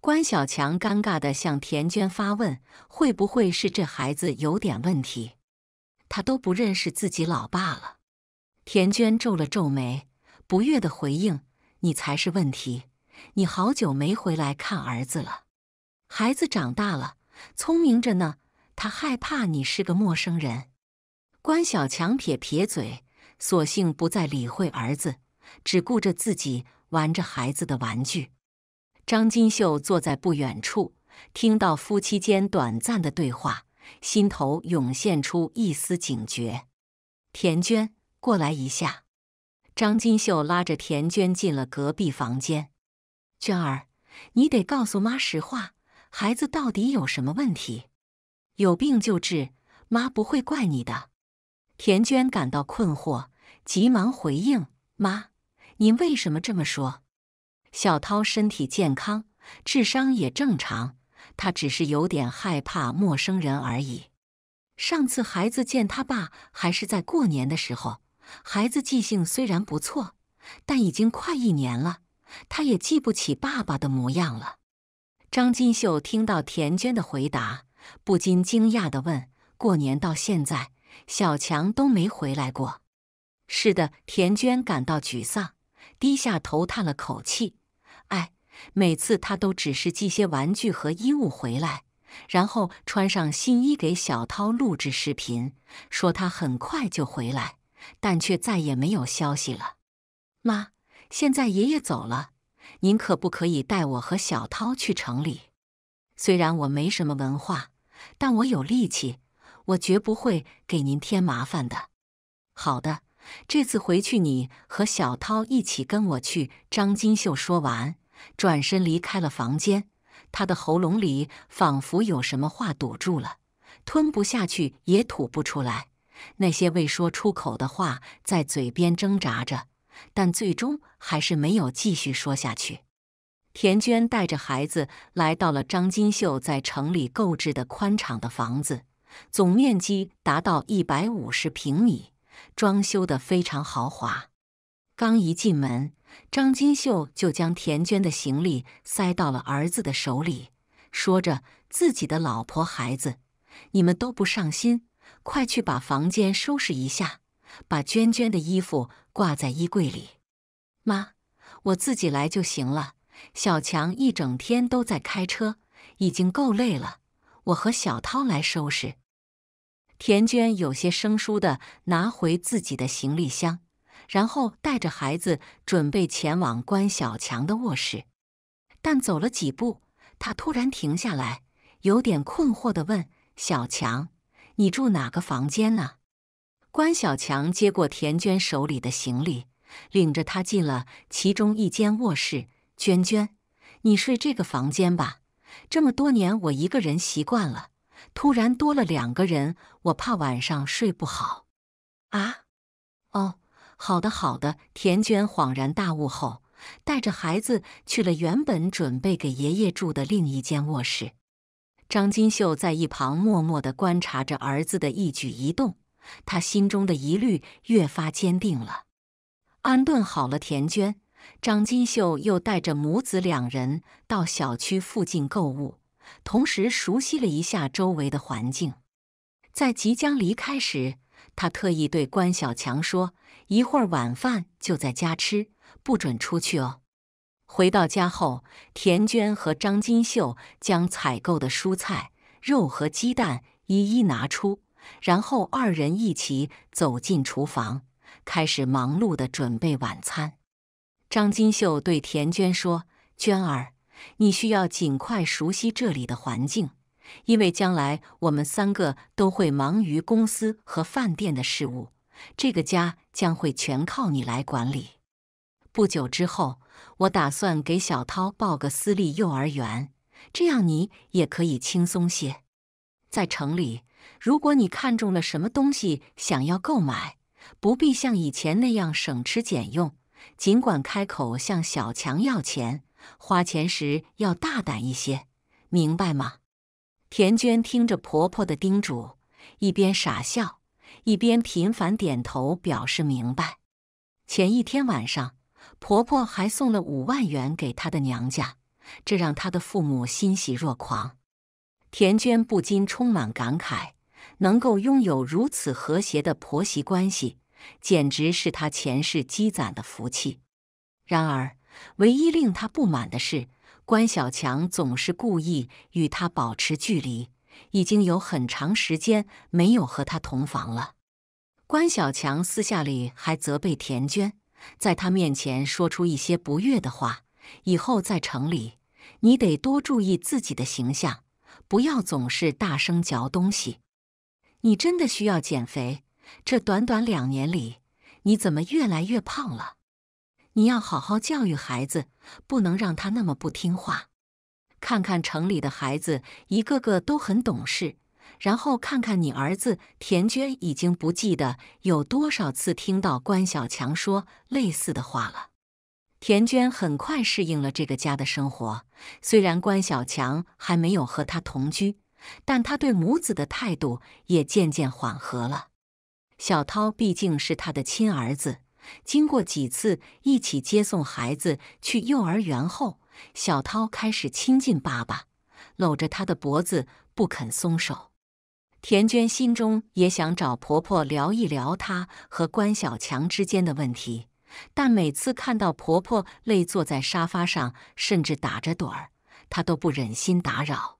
关小强尴尬地向田娟发问：“会不会是这孩子有点问题？他都不认识自己老爸了？”田娟皱了皱眉，不悦地回应。你才是问题！你好久没回来看儿子了，孩子长大了，聪明着呢。他害怕你是个陌生人。关小强撇撇嘴，索性不再理会儿子，只顾着自己玩着孩子的玩具。张金秀坐在不远处，听到夫妻间短暂的对话，心头涌现出一丝警觉。田娟，过来一下。张金秀拉着田娟进了隔壁房间。娟儿，你得告诉妈实话，孩子到底有什么问题？有病就治，妈不会怪你的。田娟感到困惑，急忙回应：“妈，您为什么这么说？”小涛身体健康，智商也正常，他只是有点害怕陌生人而已。上次孩子见他爸还是在过年的时候。孩子记性虽然不错，但已经快一年了，他也记不起爸爸的模样了。张金秀听到田娟的回答，不禁惊讶地问：“过年到现在，小强都没回来过？”“是的。”田娟感到沮丧，低下头叹了口气：“哎，每次他都只是寄些玩具和衣物回来，然后穿上新衣给小涛录制视频，说他很快就回来。”但却再也没有消息了。妈，现在爷爷走了，您可不可以带我和小涛去城里？虽然我没什么文化，但我有力气，我绝不会给您添麻烦的。好的，这次回去你和小涛一起跟我去。张金秀说完，转身离开了房间。他的喉咙里仿佛有什么话堵住了，吞不下去，也吐不出来。那些未说出口的话在嘴边挣扎着，但最终还是没有继续说下去。田娟带着孩子来到了张金秀在城里购置的宽敞的房子，总面积达到一百五十平米，装修的非常豪华。刚一进门，张金秀就将田娟的行李塞到了儿子的手里，说着：“自己的老婆孩子，你们都不上心。”快去把房间收拾一下，把娟娟的衣服挂在衣柜里。妈，我自己来就行了。小强一整天都在开车，已经够累了。我和小涛来收拾。田娟有些生疏的拿回自己的行李箱，然后带着孩子准备前往关小强的卧室。但走了几步，他突然停下来，有点困惑的问小强。你住哪个房间呢？关小强接过田娟手里的行李，领着她进了其中一间卧室。娟娟，你睡这个房间吧。这么多年我一个人习惯了，突然多了两个人，我怕晚上睡不好。啊？哦，好的好的。田娟恍然大悟后，带着孩子去了原本准备给爷爷住的另一间卧室。张金秀在一旁默默地观察着儿子的一举一动，他心中的疑虑越发坚定了。安顿好了田娟，张金秀又带着母子两人到小区附近购物，同时熟悉了一下周围的环境。在即将离开时，他特意对关小强说：“一会儿晚饭就在家吃，不准出去哦。”回到家后，田娟和张金秀将采购的蔬菜、肉和鸡蛋一一拿出，然后二人一起走进厨房，开始忙碌地准备晚餐。张金秀对田娟说：“娟儿，你需要尽快熟悉这里的环境，因为将来我们三个都会忙于公司和饭店的事务，这个家将会全靠你来管理。”不久之后，我打算给小涛报个私立幼儿园，这样你也可以轻松些。在城里，如果你看中了什么东西想要购买，不必像以前那样省吃俭用，尽管开口向小强要钱。花钱时要大胆一些，明白吗？田娟听着婆婆的叮嘱，一边傻笑，一边频繁点头表示明白。前一天晚上。婆婆还送了五万元给她的娘家，这让她的父母欣喜若狂。田娟不禁充满感慨：能够拥有如此和谐的婆媳关系，简直是她前世积攒的福气。然而，唯一令她不满的是，关小强总是故意与她保持距离，已经有很长时间没有和她同房了。关小强私下里还责备田娟。在他面前说出一些不悦的话，以后在城里你得多注意自己的形象，不要总是大声嚼东西。你真的需要减肥，这短短两年里你怎么越来越胖了？你要好好教育孩子，不能让他那么不听话。看看城里的孩子，一个个都很懂事。然后看看你儿子田娟，已经不记得有多少次听到关小强说类似的话了。田娟很快适应了这个家的生活，虽然关小强还没有和他同居，但他对母子的态度也渐渐缓和了。小涛毕竟是他的亲儿子，经过几次一起接送孩子去幼儿园后，小涛开始亲近爸爸，搂着他的脖子不肯松手。田娟心中也想找婆婆聊一聊她和关小强之间的问题，但每次看到婆婆累坐在沙发上，甚至打着盹儿，她都不忍心打扰。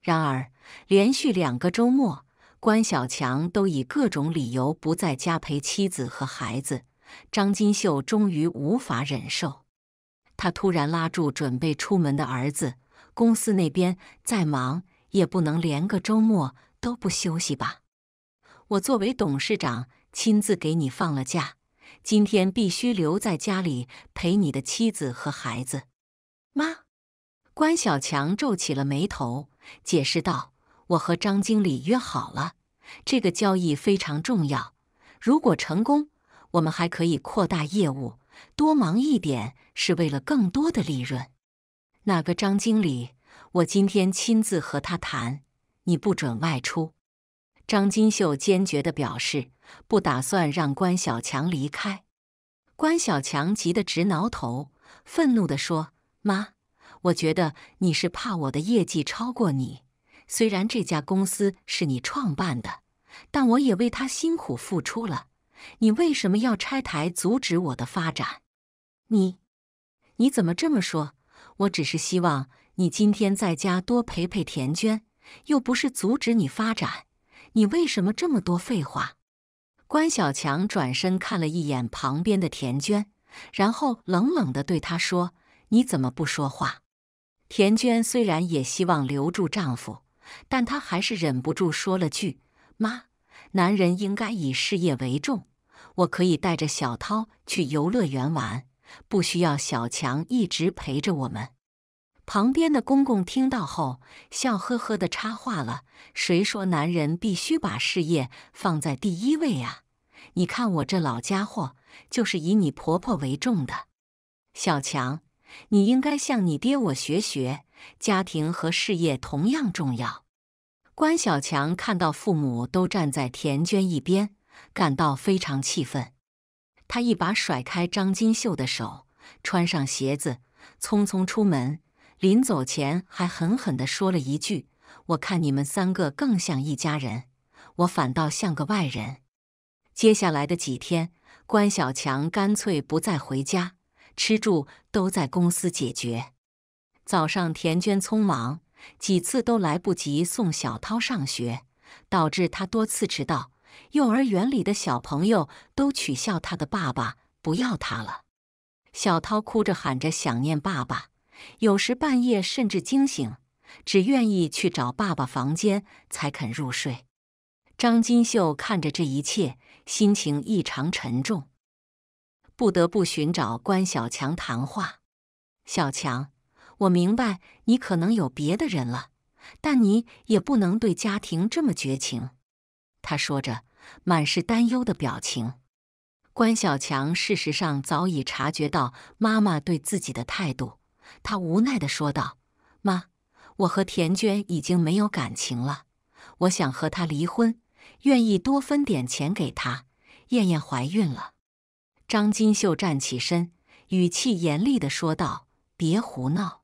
然而，连续两个周末，关小强都以各种理由不在家陪妻子和孩子。张金秀终于无法忍受，她突然拉住准备出门的儿子：“公司那边再忙，也不能连个周末。”都不休息吧！我作为董事长亲自给你放了假，今天必须留在家里陪你的妻子和孩子。妈，关小强皱起了眉头，解释道：“我和张经理约好了，这个交易非常重要。如果成功，我们还可以扩大业务，多忙一点是为了更多的利润。”那个张经理，我今天亲自和他谈。你不准外出，张金秀坚决的表示，不打算让关小强离开。关小强急得直挠头，愤怒地说：“妈，我觉得你是怕我的业绩超过你。虽然这家公司是你创办的，但我也为他辛苦付出了。你为什么要拆台，阻止我的发展？你，你怎么这么说？我只是希望你今天在家多陪陪田娟。”又不是阻止你发展，你为什么这么多废话？关小强转身看了一眼旁边的田娟，然后冷冷地对她说：“你怎么不说话？”田娟虽然也希望留住丈夫，但她还是忍不住说了句：“妈，男人应该以事业为重。我可以带着小涛去游乐园玩，不需要小强一直陪着我们。”旁边的公公听到后，笑呵呵的插话了：“谁说男人必须把事业放在第一位啊？你看我这老家伙，就是以你婆婆为重的。”小强，你应该向你爹我学学，家庭和事业同样重要。关小强看到父母都站在田娟一边，感到非常气愤，他一把甩开张金秀的手，穿上鞋子，匆匆出门。临走前还狠狠的说了一句：“我看你们三个更像一家人，我反倒像个外人。”接下来的几天，关小强干脆不再回家，吃住都在公司解决。早上田娟匆忙几次都来不及送小涛上学，导致他多次迟到。幼儿园里的小朋友都取笑他的爸爸不要他了，小涛哭着喊着想念爸爸。有时半夜甚至惊醒，只愿意去找爸爸房间才肯入睡。张金秀看着这一切，心情异常沉重，不得不寻找关小强谈话。小强，我明白你可能有别的人了，但你也不能对家庭这么绝情。他说着，满是担忧的表情。关小强事实上早已察觉到妈妈对自己的态度。他无奈地说道：“妈，我和田娟已经没有感情了，我想和她离婚，愿意多分点钱给她。燕燕怀孕了。”张金秀站起身，语气严厉地说道：“别胡闹！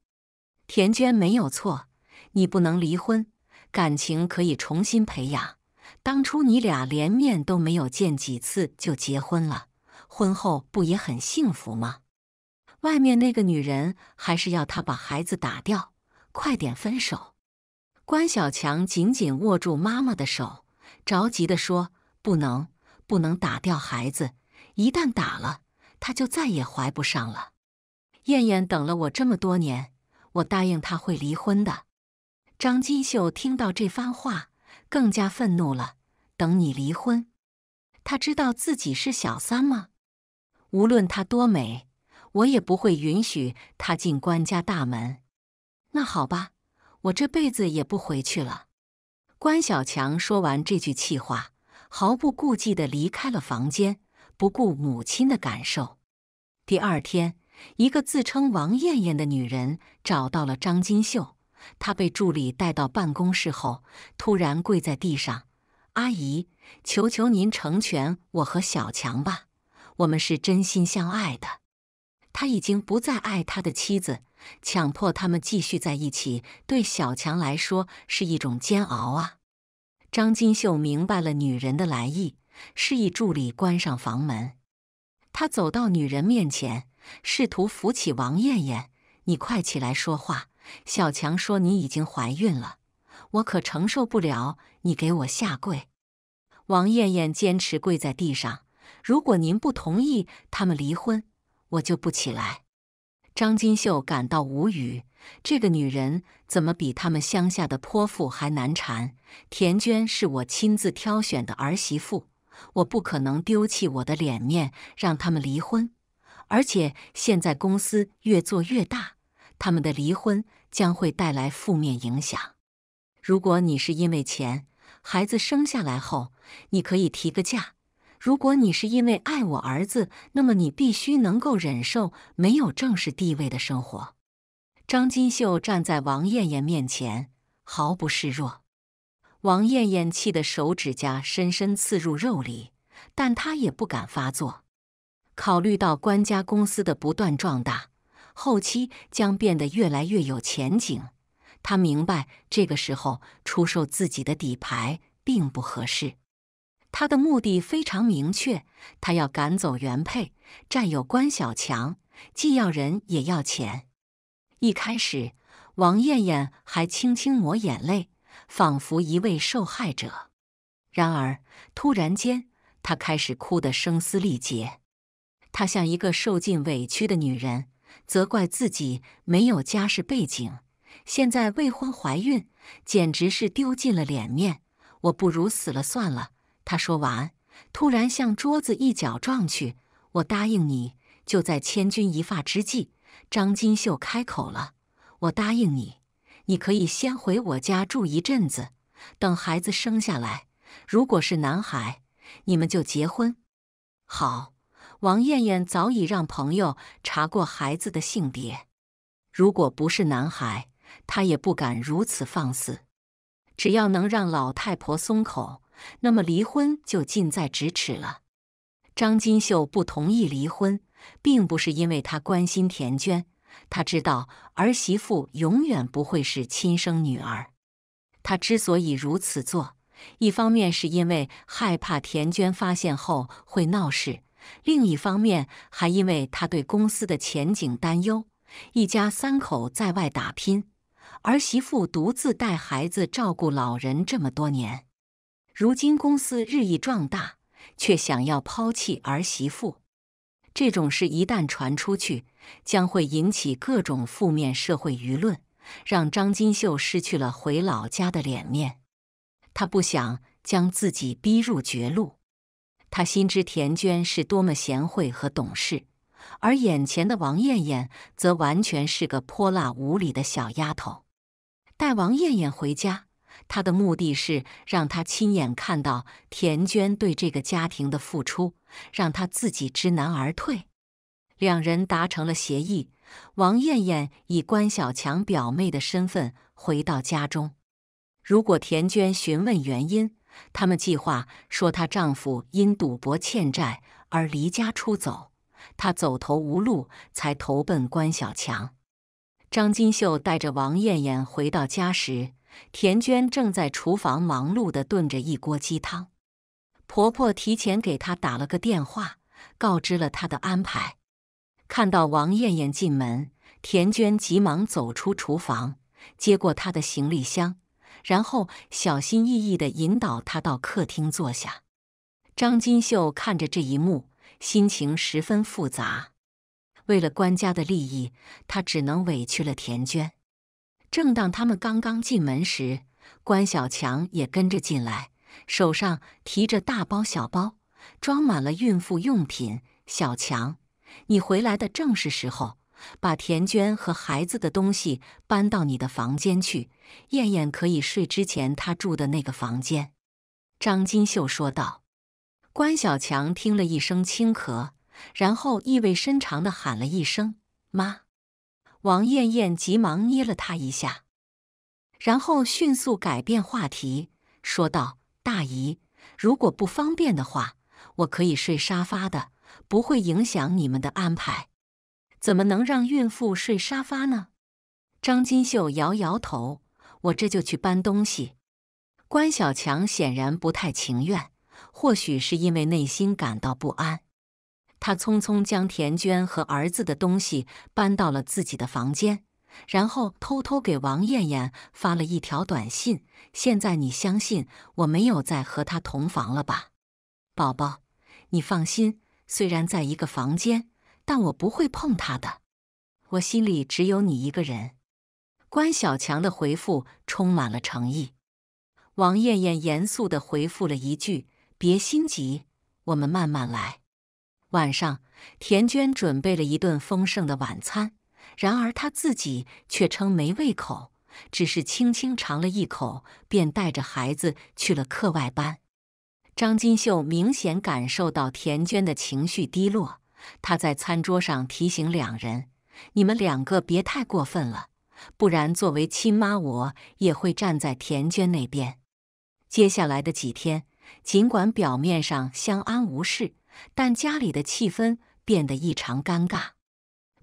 田娟没有错，你不能离婚，感情可以重新培养。当初你俩连面都没有见几次就结婚了，婚后不也很幸福吗？”外面那个女人还是要他把孩子打掉，快点分手。关小强紧紧握住妈妈的手，着急地说：“不能，不能打掉孩子，一旦打了，他就再也怀不上了。”燕燕等了我这么多年，我答应他会离婚的。张金秀听到这番话，更加愤怒了：“等你离婚？他知道自己是小三吗？无论她多美。”我也不会允许他进关家大门。那好吧，我这辈子也不回去了。关小强说完这句气话，毫不顾忌地离开了房间，不顾母亲的感受。第二天，一个自称王艳艳的女人找到了张金秀。她被助理带到办公室后，突然跪在地上：“阿姨，求求您成全我和小强吧，我们是真心相爱的。”他已经不再爱他的妻子，强迫他们继续在一起，对小强来说是一种煎熬啊！张金秀明白了女人的来意，示意助理关上房门。他走到女人面前，试图扶起王艳艳：“你快起来说话。”小强说：“你已经怀孕了，我可承受不了。”你给我下跪！王艳艳坚持跪在地上。如果您不同意他们离婚，我就不起来。张金秀感到无语，这个女人怎么比他们乡下的泼妇还难缠？田娟是我亲自挑选的儿媳妇，我不可能丢弃我的脸面让他们离婚。而且现在公司越做越大，他们的离婚将会带来负面影响。如果你是因为钱，孩子生下来后，你可以提个价。如果你是因为爱我儿子，那么你必须能够忍受没有正式地位的生活。张金秀站在王艳艳面前，毫不示弱。王艳艳气得手指甲深深刺入肉里，但她也不敢发作。考虑到关家公司的不断壮大，后期将变得越来越有前景，她明白这个时候出售自己的底牌并不合适。他的目的非常明确，他要赶走原配，占有关小强，既要人也要钱。一开始，王艳艳还轻轻抹眼泪，仿佛一位受害者。然而，突然间，她开始哭得声嘶力竭。她像一个受尽委屈的女人，责怪自己没有家世背景，现在未婚怀孕，简直是丢尽了脸面。我不如死了算了。他说完，突然向桌子一脚撞去。我答应你，就在千钧一发之际，张金秀开口了：“我答应你，你可以先回我家住一阵子，等孩子生下来，如果是男孩，你们就结婚。”好，王艳艳早已让朋友查过孩子的性别，如果不是男孩，她也不敢如此放肆。只要能让老太婆松口。那么离婚就近在咫尺了。张金秀不同意离婚，并不是因为他关心田娟，他知道儿媳妇永远不会是亲生女儿。他之所以如此做，一方面是因为害怕田娟发现后会闹事，另一方面还因为他对公司的前景担忧。一家三口在外打拼，儿媳妇独自带孩子、照顾老人这么多年。如今公司日益壮大，却想要抛弃儿媳妇，这种事一旦传出去，将会引起各种负面社会舆论，让张金秀失去了回老家的脸面。他不想将自己逼入绝路，他心知田娟是多么贤惠和懂事，而眼前的王艳艳则完全是个泼辣无礼的小丫头。带王艳艳回家。他的目的是让他亲眼看到田娟对这个家庭的付出，让他自己知难而退。两人达成了协议。王艳艳以关小强表妹的身份回到家中。如果田娟询问原因，他们计划说她丈夫因赌博欠债而离家出走，她走投无路才投奔关小强。张金秀带着王艳艳回到家时。田娟正在厨房忙碌地炖着一锅鸡汤，婆婆提前给她打了个电话，告知了她的安排。看到王艳艳进门，田娟急忙走出厨房，接过她的行李箱，然后小心翼翼地引导她到客厅坐下。张金秀看着这一幕，心情十分复杂。为了官家的利益，她只能委屈了田娟。正当他们刚刚进门时，关小强也跟着进来，手上提着大包小包，装满了孕妇用品。小强，你回来的正是时候，把田娟和孩子的东西搬到你的房间去，燕燕可以睡之前她住的那个房间。”张金秀说道。关小强听了一声轻咳，然后意味深长的喊了一声：“妈。”王艳艳急忙捏了他一下，然后迅速改变话题，说道：“大姨，如果不方便的话，我可以睡沙发的，不会影响你们的安排。怎么能让孕妇睡沙发呢？”张金秀摇摇头：“我这就去搬东西。”关小强显然不太情愿，或许是因为内心感到不安。他匆匆将田娟和儿子的东西搬到了自己的房间，然后偷偷给王艳艳发了一条短信：“现在你相信我没有再和他同房了吧，宝宝，你放心，虽然在一个房间，但我不会碰他的，我心里只有你一个人。”关小强的回复充满了诚意。王艳艳严肃的回复了一句：“别心急，我们慢慢来。”晚上，田娟准备了一顿丰盛的晚餐，然而她自己却称没胃口，只是轻轻尝了一口，便带着孩子去了课外班。张金秀明显感受到田娟的情绪低落，他在餐桌上提醒两人：“你们两个别太过分了，不然作为亲妈，我也会站在田娟那边。”接下来的几天，尽管表面上相安无事。但家里的气氛变得异常尴尬。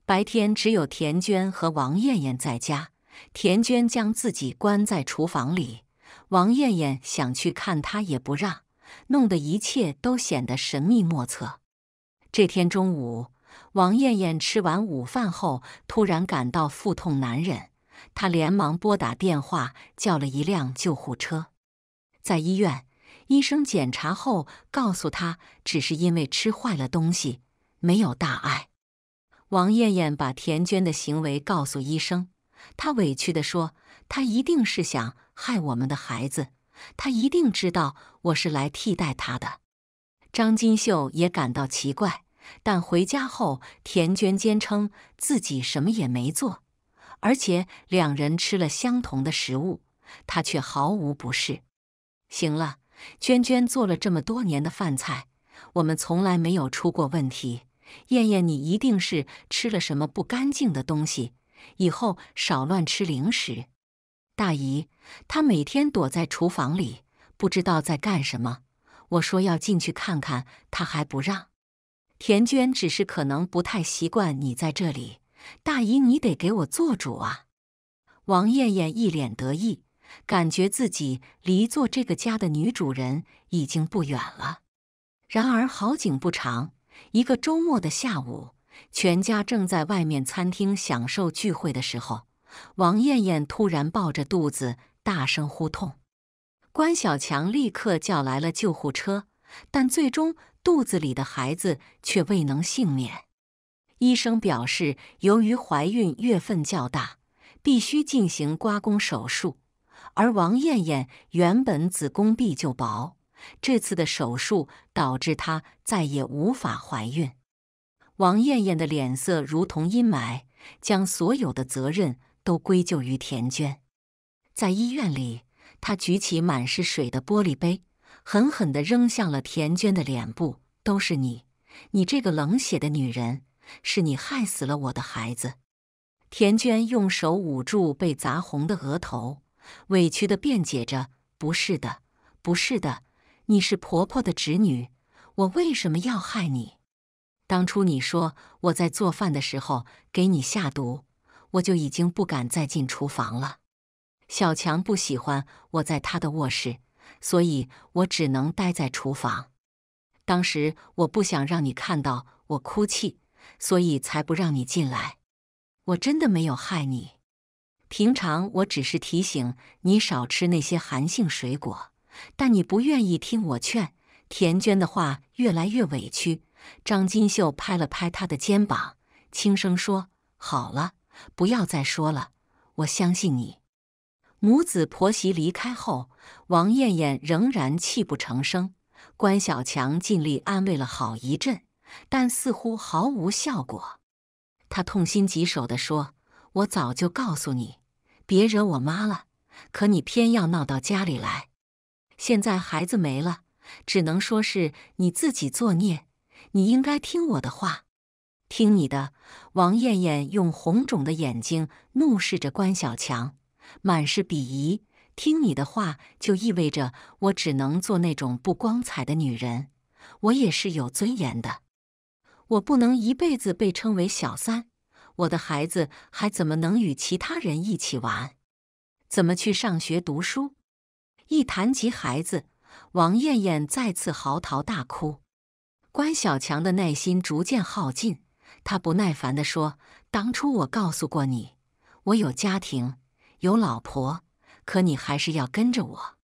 白天只有田娟和王艳艳在家，田娟将自己关在厨房里，王艳艳想去看她也不让，弄得一切都显得神秘莫测。这天中午，王艳艳吃完午饭后，突然感到腹痛难忍，她连忙拨打电话叫了一辆救护车。在医院。医生检查后告诉他，只是因为吃坏了东西，没有大碍。王艳艳把田娟的行为告诉医生，她委屈的说：“她一定是想害我们的孩子，她一定知道我是来替代她的。”张金秀也感到奇怪，但回家后，田娟坚称自己什么也没做，而且两人吃了相同的食物，她却毫无不适。行了。娟娟做了这么多年的饭菜，我们从来没有出过问题。燕燕，你一定是吃了什么不干净的东西，以后少乱吃零食。大姨，她每天躲在厨房里，不知道在干什么。我说要进去看看，她还不让。田娟只是可能不太习惯你在这里。大姨，你得给我做主啊！王燕燕一脸得意。感觉自己离做这个家的女主人已经不远了。然而好景不长，一个周末的下午，全家正在外面餐厅享受聚会的时候，王艳艳突然抱着肚子大声呼痛。关小强立刻叫来了救护车，但最终肚子里的孩子却未能幸免。医生表示，由于怀孕月份较大，必须进行刮宫手术。而王艳艳原本子宫壁就薄，这次的手术导致她再也无法怀孕。王艳艳的脸色如同阴霾，将所有的责任都归咎于田娟。在医院里，她举起满是水的玻璃杯，狠狠地扔向了田娟的脸部。都是你，你这个冷血的女人！是你害死了我的孩子。田娟用手捂住被砸红的额头。委屈地辩解着：“不是的，不是的，你是婆婆的侄女，我为什么要害你？当初你说我在做饭的时候给你下毒，我就已经不敢再进厨房了。小强不喜欢我在他的卧室，所以我只能待在厨房。当时我不想让你看到我哭泣，所以才不让你进来。我真的没有害你。”平常我只是提醒你少吃那些寒性水果，但你不愿意听我劝。田娟的话越来越委屈。张金秀拍了拍她的肩膀，轻声说：“好了，不要再说了，我相信你。”母子婆媳离开后，王艳艳仍然泣不成声。关小强尽力安慰了好一阵，但似乎毫无效果。他痛心疾首地说：“我早就告诉你。”别惹我妈了，可你偏要闹到家里来。现在孩子没了，只能说是你自己作孽。你应该听我的话，听你的。王艳艳用红肿的眼睛怒视着关小强，满是鄙夷。听你的话就意味着我只能做那种不光彩的女人。我也是有尊严的，我不能一辈子被称为小三。我的孩子还怎么能与其他人一起玩？怎么去上学读书？一谈及孩子，王艳艳再次嚎啕大哭。关小强的耐心逐渐耗尽，他不耐烦的说：“当初我告诉过你，我有家庭，有老婆，可你还是要跟着我。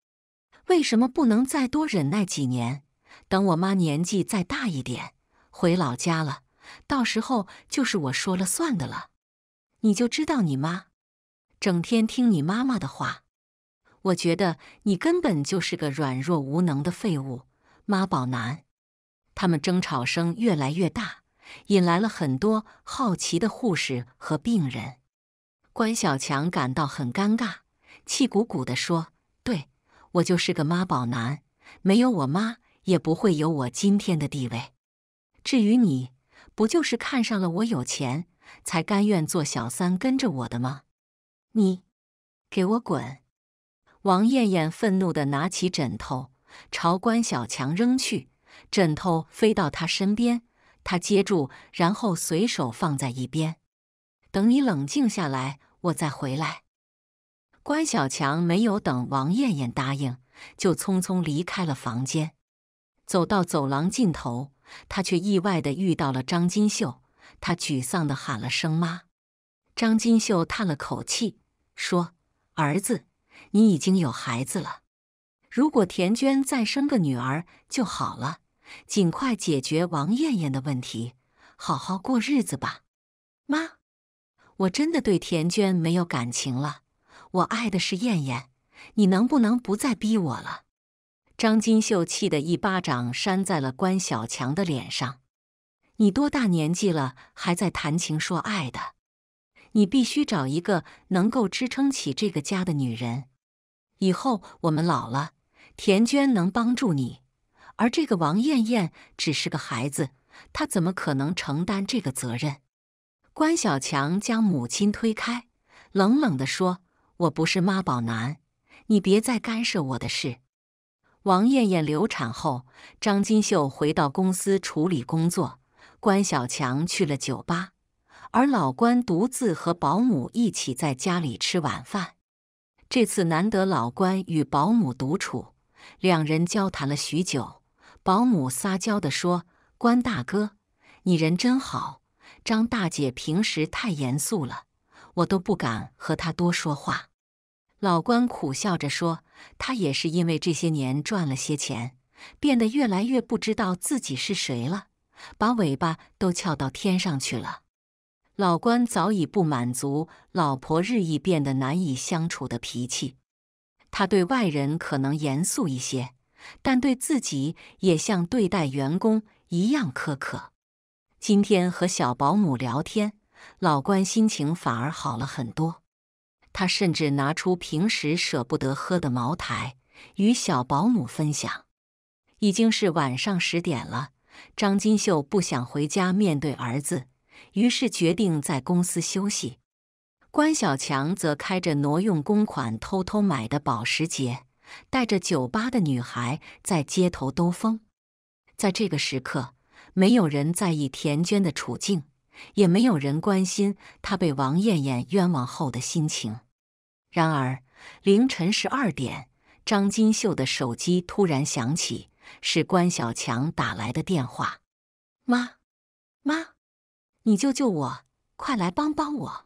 为什么不能再多忍耐几年？等我妈年纪再大一点，回老家了。”到时候就是我说了算的了，你就知道你妈，整天听你妈妈的话。我觉得你根本就是个软弱无能的废物，妈宝男。他们争吵声越来越大，引来了很多好奇的护士和病人。关小强感到很尴尬，气鼓鼓的说：“对我就是个妈宝男，没有我妈也不会有我今天的地位。至于你。”不就是看上了我有钱，才甘愿做小三跟着我的吗？你给我滚！王艳艳愤怒的拿起枕头朝关小强扔去，枕头飞到他身边，他接住，然后随手放在一边。等你冷静下来，我再回来。关小强没有等王艳艳答应，就匆匆离开了房间，走到走廊尽头。他却意外的遇到了张金秀，他沮丧的喊了声“妈”，张金秀叹了口气，说：“儿子，你已经有孩子了，如果田娟再生个女儿就好了，尽快解决王艳艳的问题，好好过日子吧。”“妈，我真的对田娟没有感情了，我爱的是艳艳，你能不能不再逼我了？”张金秀气得一巴掌扇在了关小强的脸上。你多大年纪了，还在谈情说爱的？你必须找一个能够支撑起这个家的女人。以后我们老了，田娟能帮助你，而这个王艳艳只是个孩子，她怎么可能承担这个责任？关小强将母亲推开，冷冷的说：“我不是妈宝男，你别再干涉我的事。”王艳艳流产后，张金秀回到公司处理工作，关小强去了酒吧，而老关独自和保姆一起在家里吃晚饭。这次难得老关与保姆独处，两人交谈了许久。保姆撒娇地说：“关大哥，你人真好，张大姐平时太严肃了，我都不敢和她多说话。”老关苦笑着说：“他也是因为这些年赚了些钱，变得越来越不知道自己是谁了，把尾巴都翘到天上去了。”老关早已不满足老婆日益变得难以相处的脾气，他对外人可能严肃一些，但对自己也像对待员工一样苛刻。今天和小保姆聊天，老关心情反而好了很多。他甚至拿出平时舍不得喝的茅台，与小保姆分享。已经是晚上十点了，张金秀不想回家面对儿子，于是决定在公司休息。关小强则开着挪用公款偷偷买的保时捷，带着酒吧的女孩在街头兜风。在这个时刻，没有人在意田娟的处境。也没有人关心他被王艳艳冤枉后的心情。然而，凌晨十二点，张金秀的手机突然响起，是关小强打来的电话。“妈，妈，你救救我，快来帮帮我！”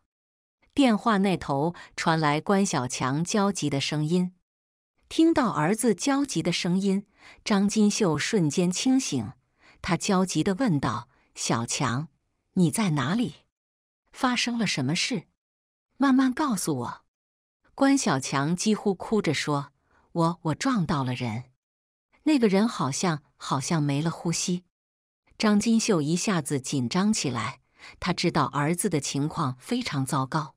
电话那头传来关小强焦急的声音。听到儿子焦急的声音，张金秀瞬间清醒，他焦急的问道：“小强。”你在哪里？发生了什么事？慢慢告诉我。”关小强几乎哭着说：“我我撞到了人，那个人好像好像没了呼吸。”张金秀一下子紧张起来，他知道儿子的情况非常糟糕。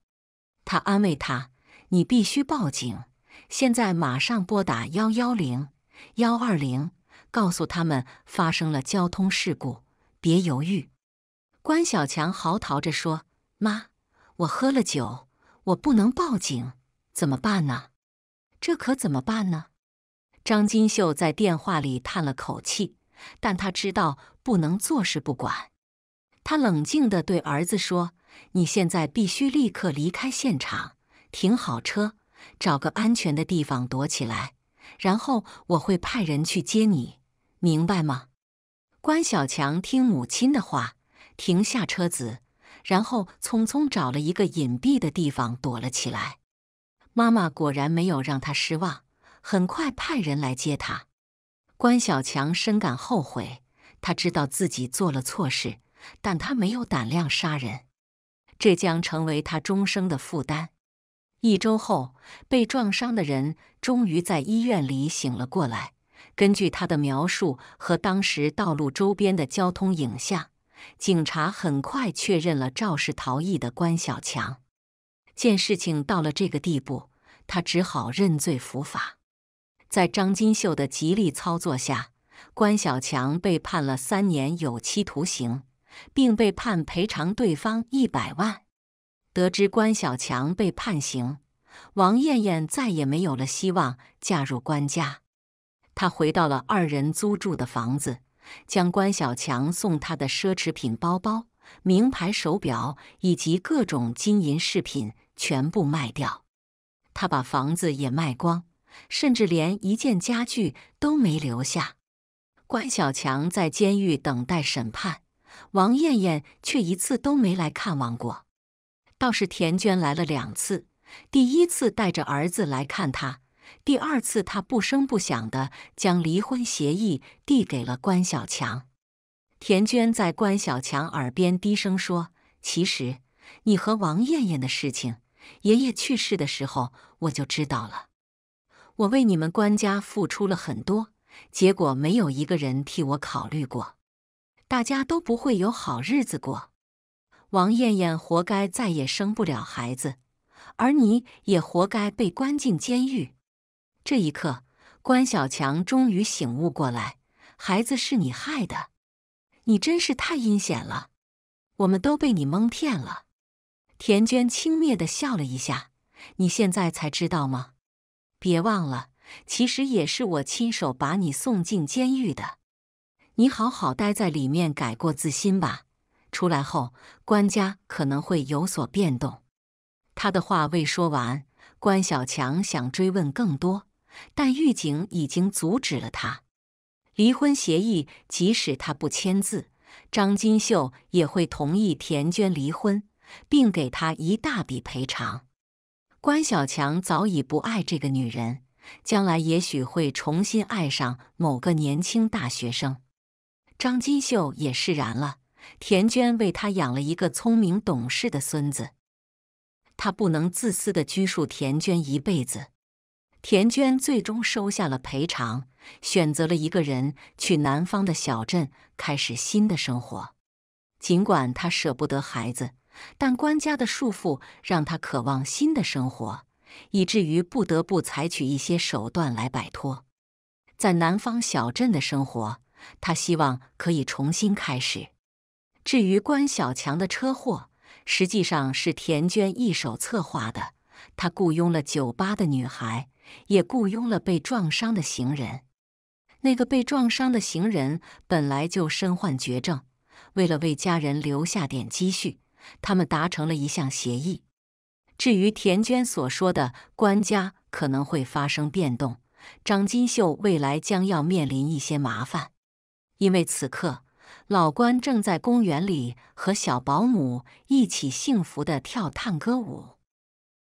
他安慰他：“你必须报警，现在马上拨打幺幺零、幺二零，告诉他们发生了交通事故，别犹豫。”关小强嚎啕着说：“妈，我喝了酒，我不能报警，怎么办呢？这可怎么办呢？”张金秀在电话里叹了口气，但他知道不能坐视不管。他冷静的对儿子说：“你现在必须立刻离开现场，停好车，找个安全的地方躲起来，然后我会派人去接你，明白吗？”关小强听母亲的话。停下车子，然后匆匆找了一个隐蔽的地方躲了起来。妈妈果然没有让他失望，很快派人来接他。关小强深感后悔，他知道自己做了错事，但他没有胆量杀人，这将成为他终生的负担。一周后，被撞伤的人终于在医院里醒了过来。根据他的描述和当时道路周边的交通影像。警察很快确认了肇事逃逸的关小强。见事情到了这个地步，他只好认罪伏法。在张金秀的极力操作下，关小强被判了三年有期徒刑，并被判赔偿对方一百万。得知关小强被判刑，王艳艳再也没有了希望嫁入关家。她回到了二人租住的房子。将关小强送他的奢侈品包包、名牌手表以及各种金银饰品全部卖掉，他把房子也卖光，甚至连一件家具都没留下。关小强在监狱等待审判，王艳艳却一次都没来看望过，倒是田娟来了两次，第一次带着儿子来看他。第二次，他不声不响地将离婚协议递给了关小强。田娟在关小强耳边低声说：“其实，你和王艳艳的事情，爷爷去世的时候我就知道了。我为你们关家付出了很多，结果没有一个人替我考虑过，大家都不会有好日子过。王艳艳活该再也生不了孩子，而你也活该被关进监狱。”这一刻，关小强终于醒悟过来，孩子是你害的，你真是太阴险了，我们都被你蒙骗了。田娟轻蔑的笑了一下，你现在才知道吗？别忘了，其实也是我亲手把你送进监狱的，你好好待在里面改过自新吧。出来后，官家可能会有所变动。他的话未说完，关小强想追问更多。但狱警已经阻止了他。离婚协议，即使他不签字，张金秀也会同意田娟离婚，并给他一大笔赔偿。关小强早已不爱这个女人，将来也许会重新爱上某个年轻大学生。张金秀也释然了。田娟为他养了一个聪明懂事的孙子，他不能自私的拘束田娟一辈子。田娟最终收下了赔偿，选择了一个人去南方的小镇开始新的生活。尽管她舍不得孩子，但官家的束缚让她渴望新的生活，以至于不得不采取一些手段来摆脱。在南方小镇的生活，她希望可以重新开始。至于关小强的车祸，实际上是田娟一手策划的，她雇佣了酒吧的女孩。也雇佣了被撞伤的行人。那个被撞伤的行人本来就身患绝症，为了为家人留下点积蓄，他们达成了一项协议。至于田娟所说的官家可能会发生变动，张金秀未来将要面临一些麻烦，因为此刻老关正在公园里和小保姆一起幸福地跳探戈舞。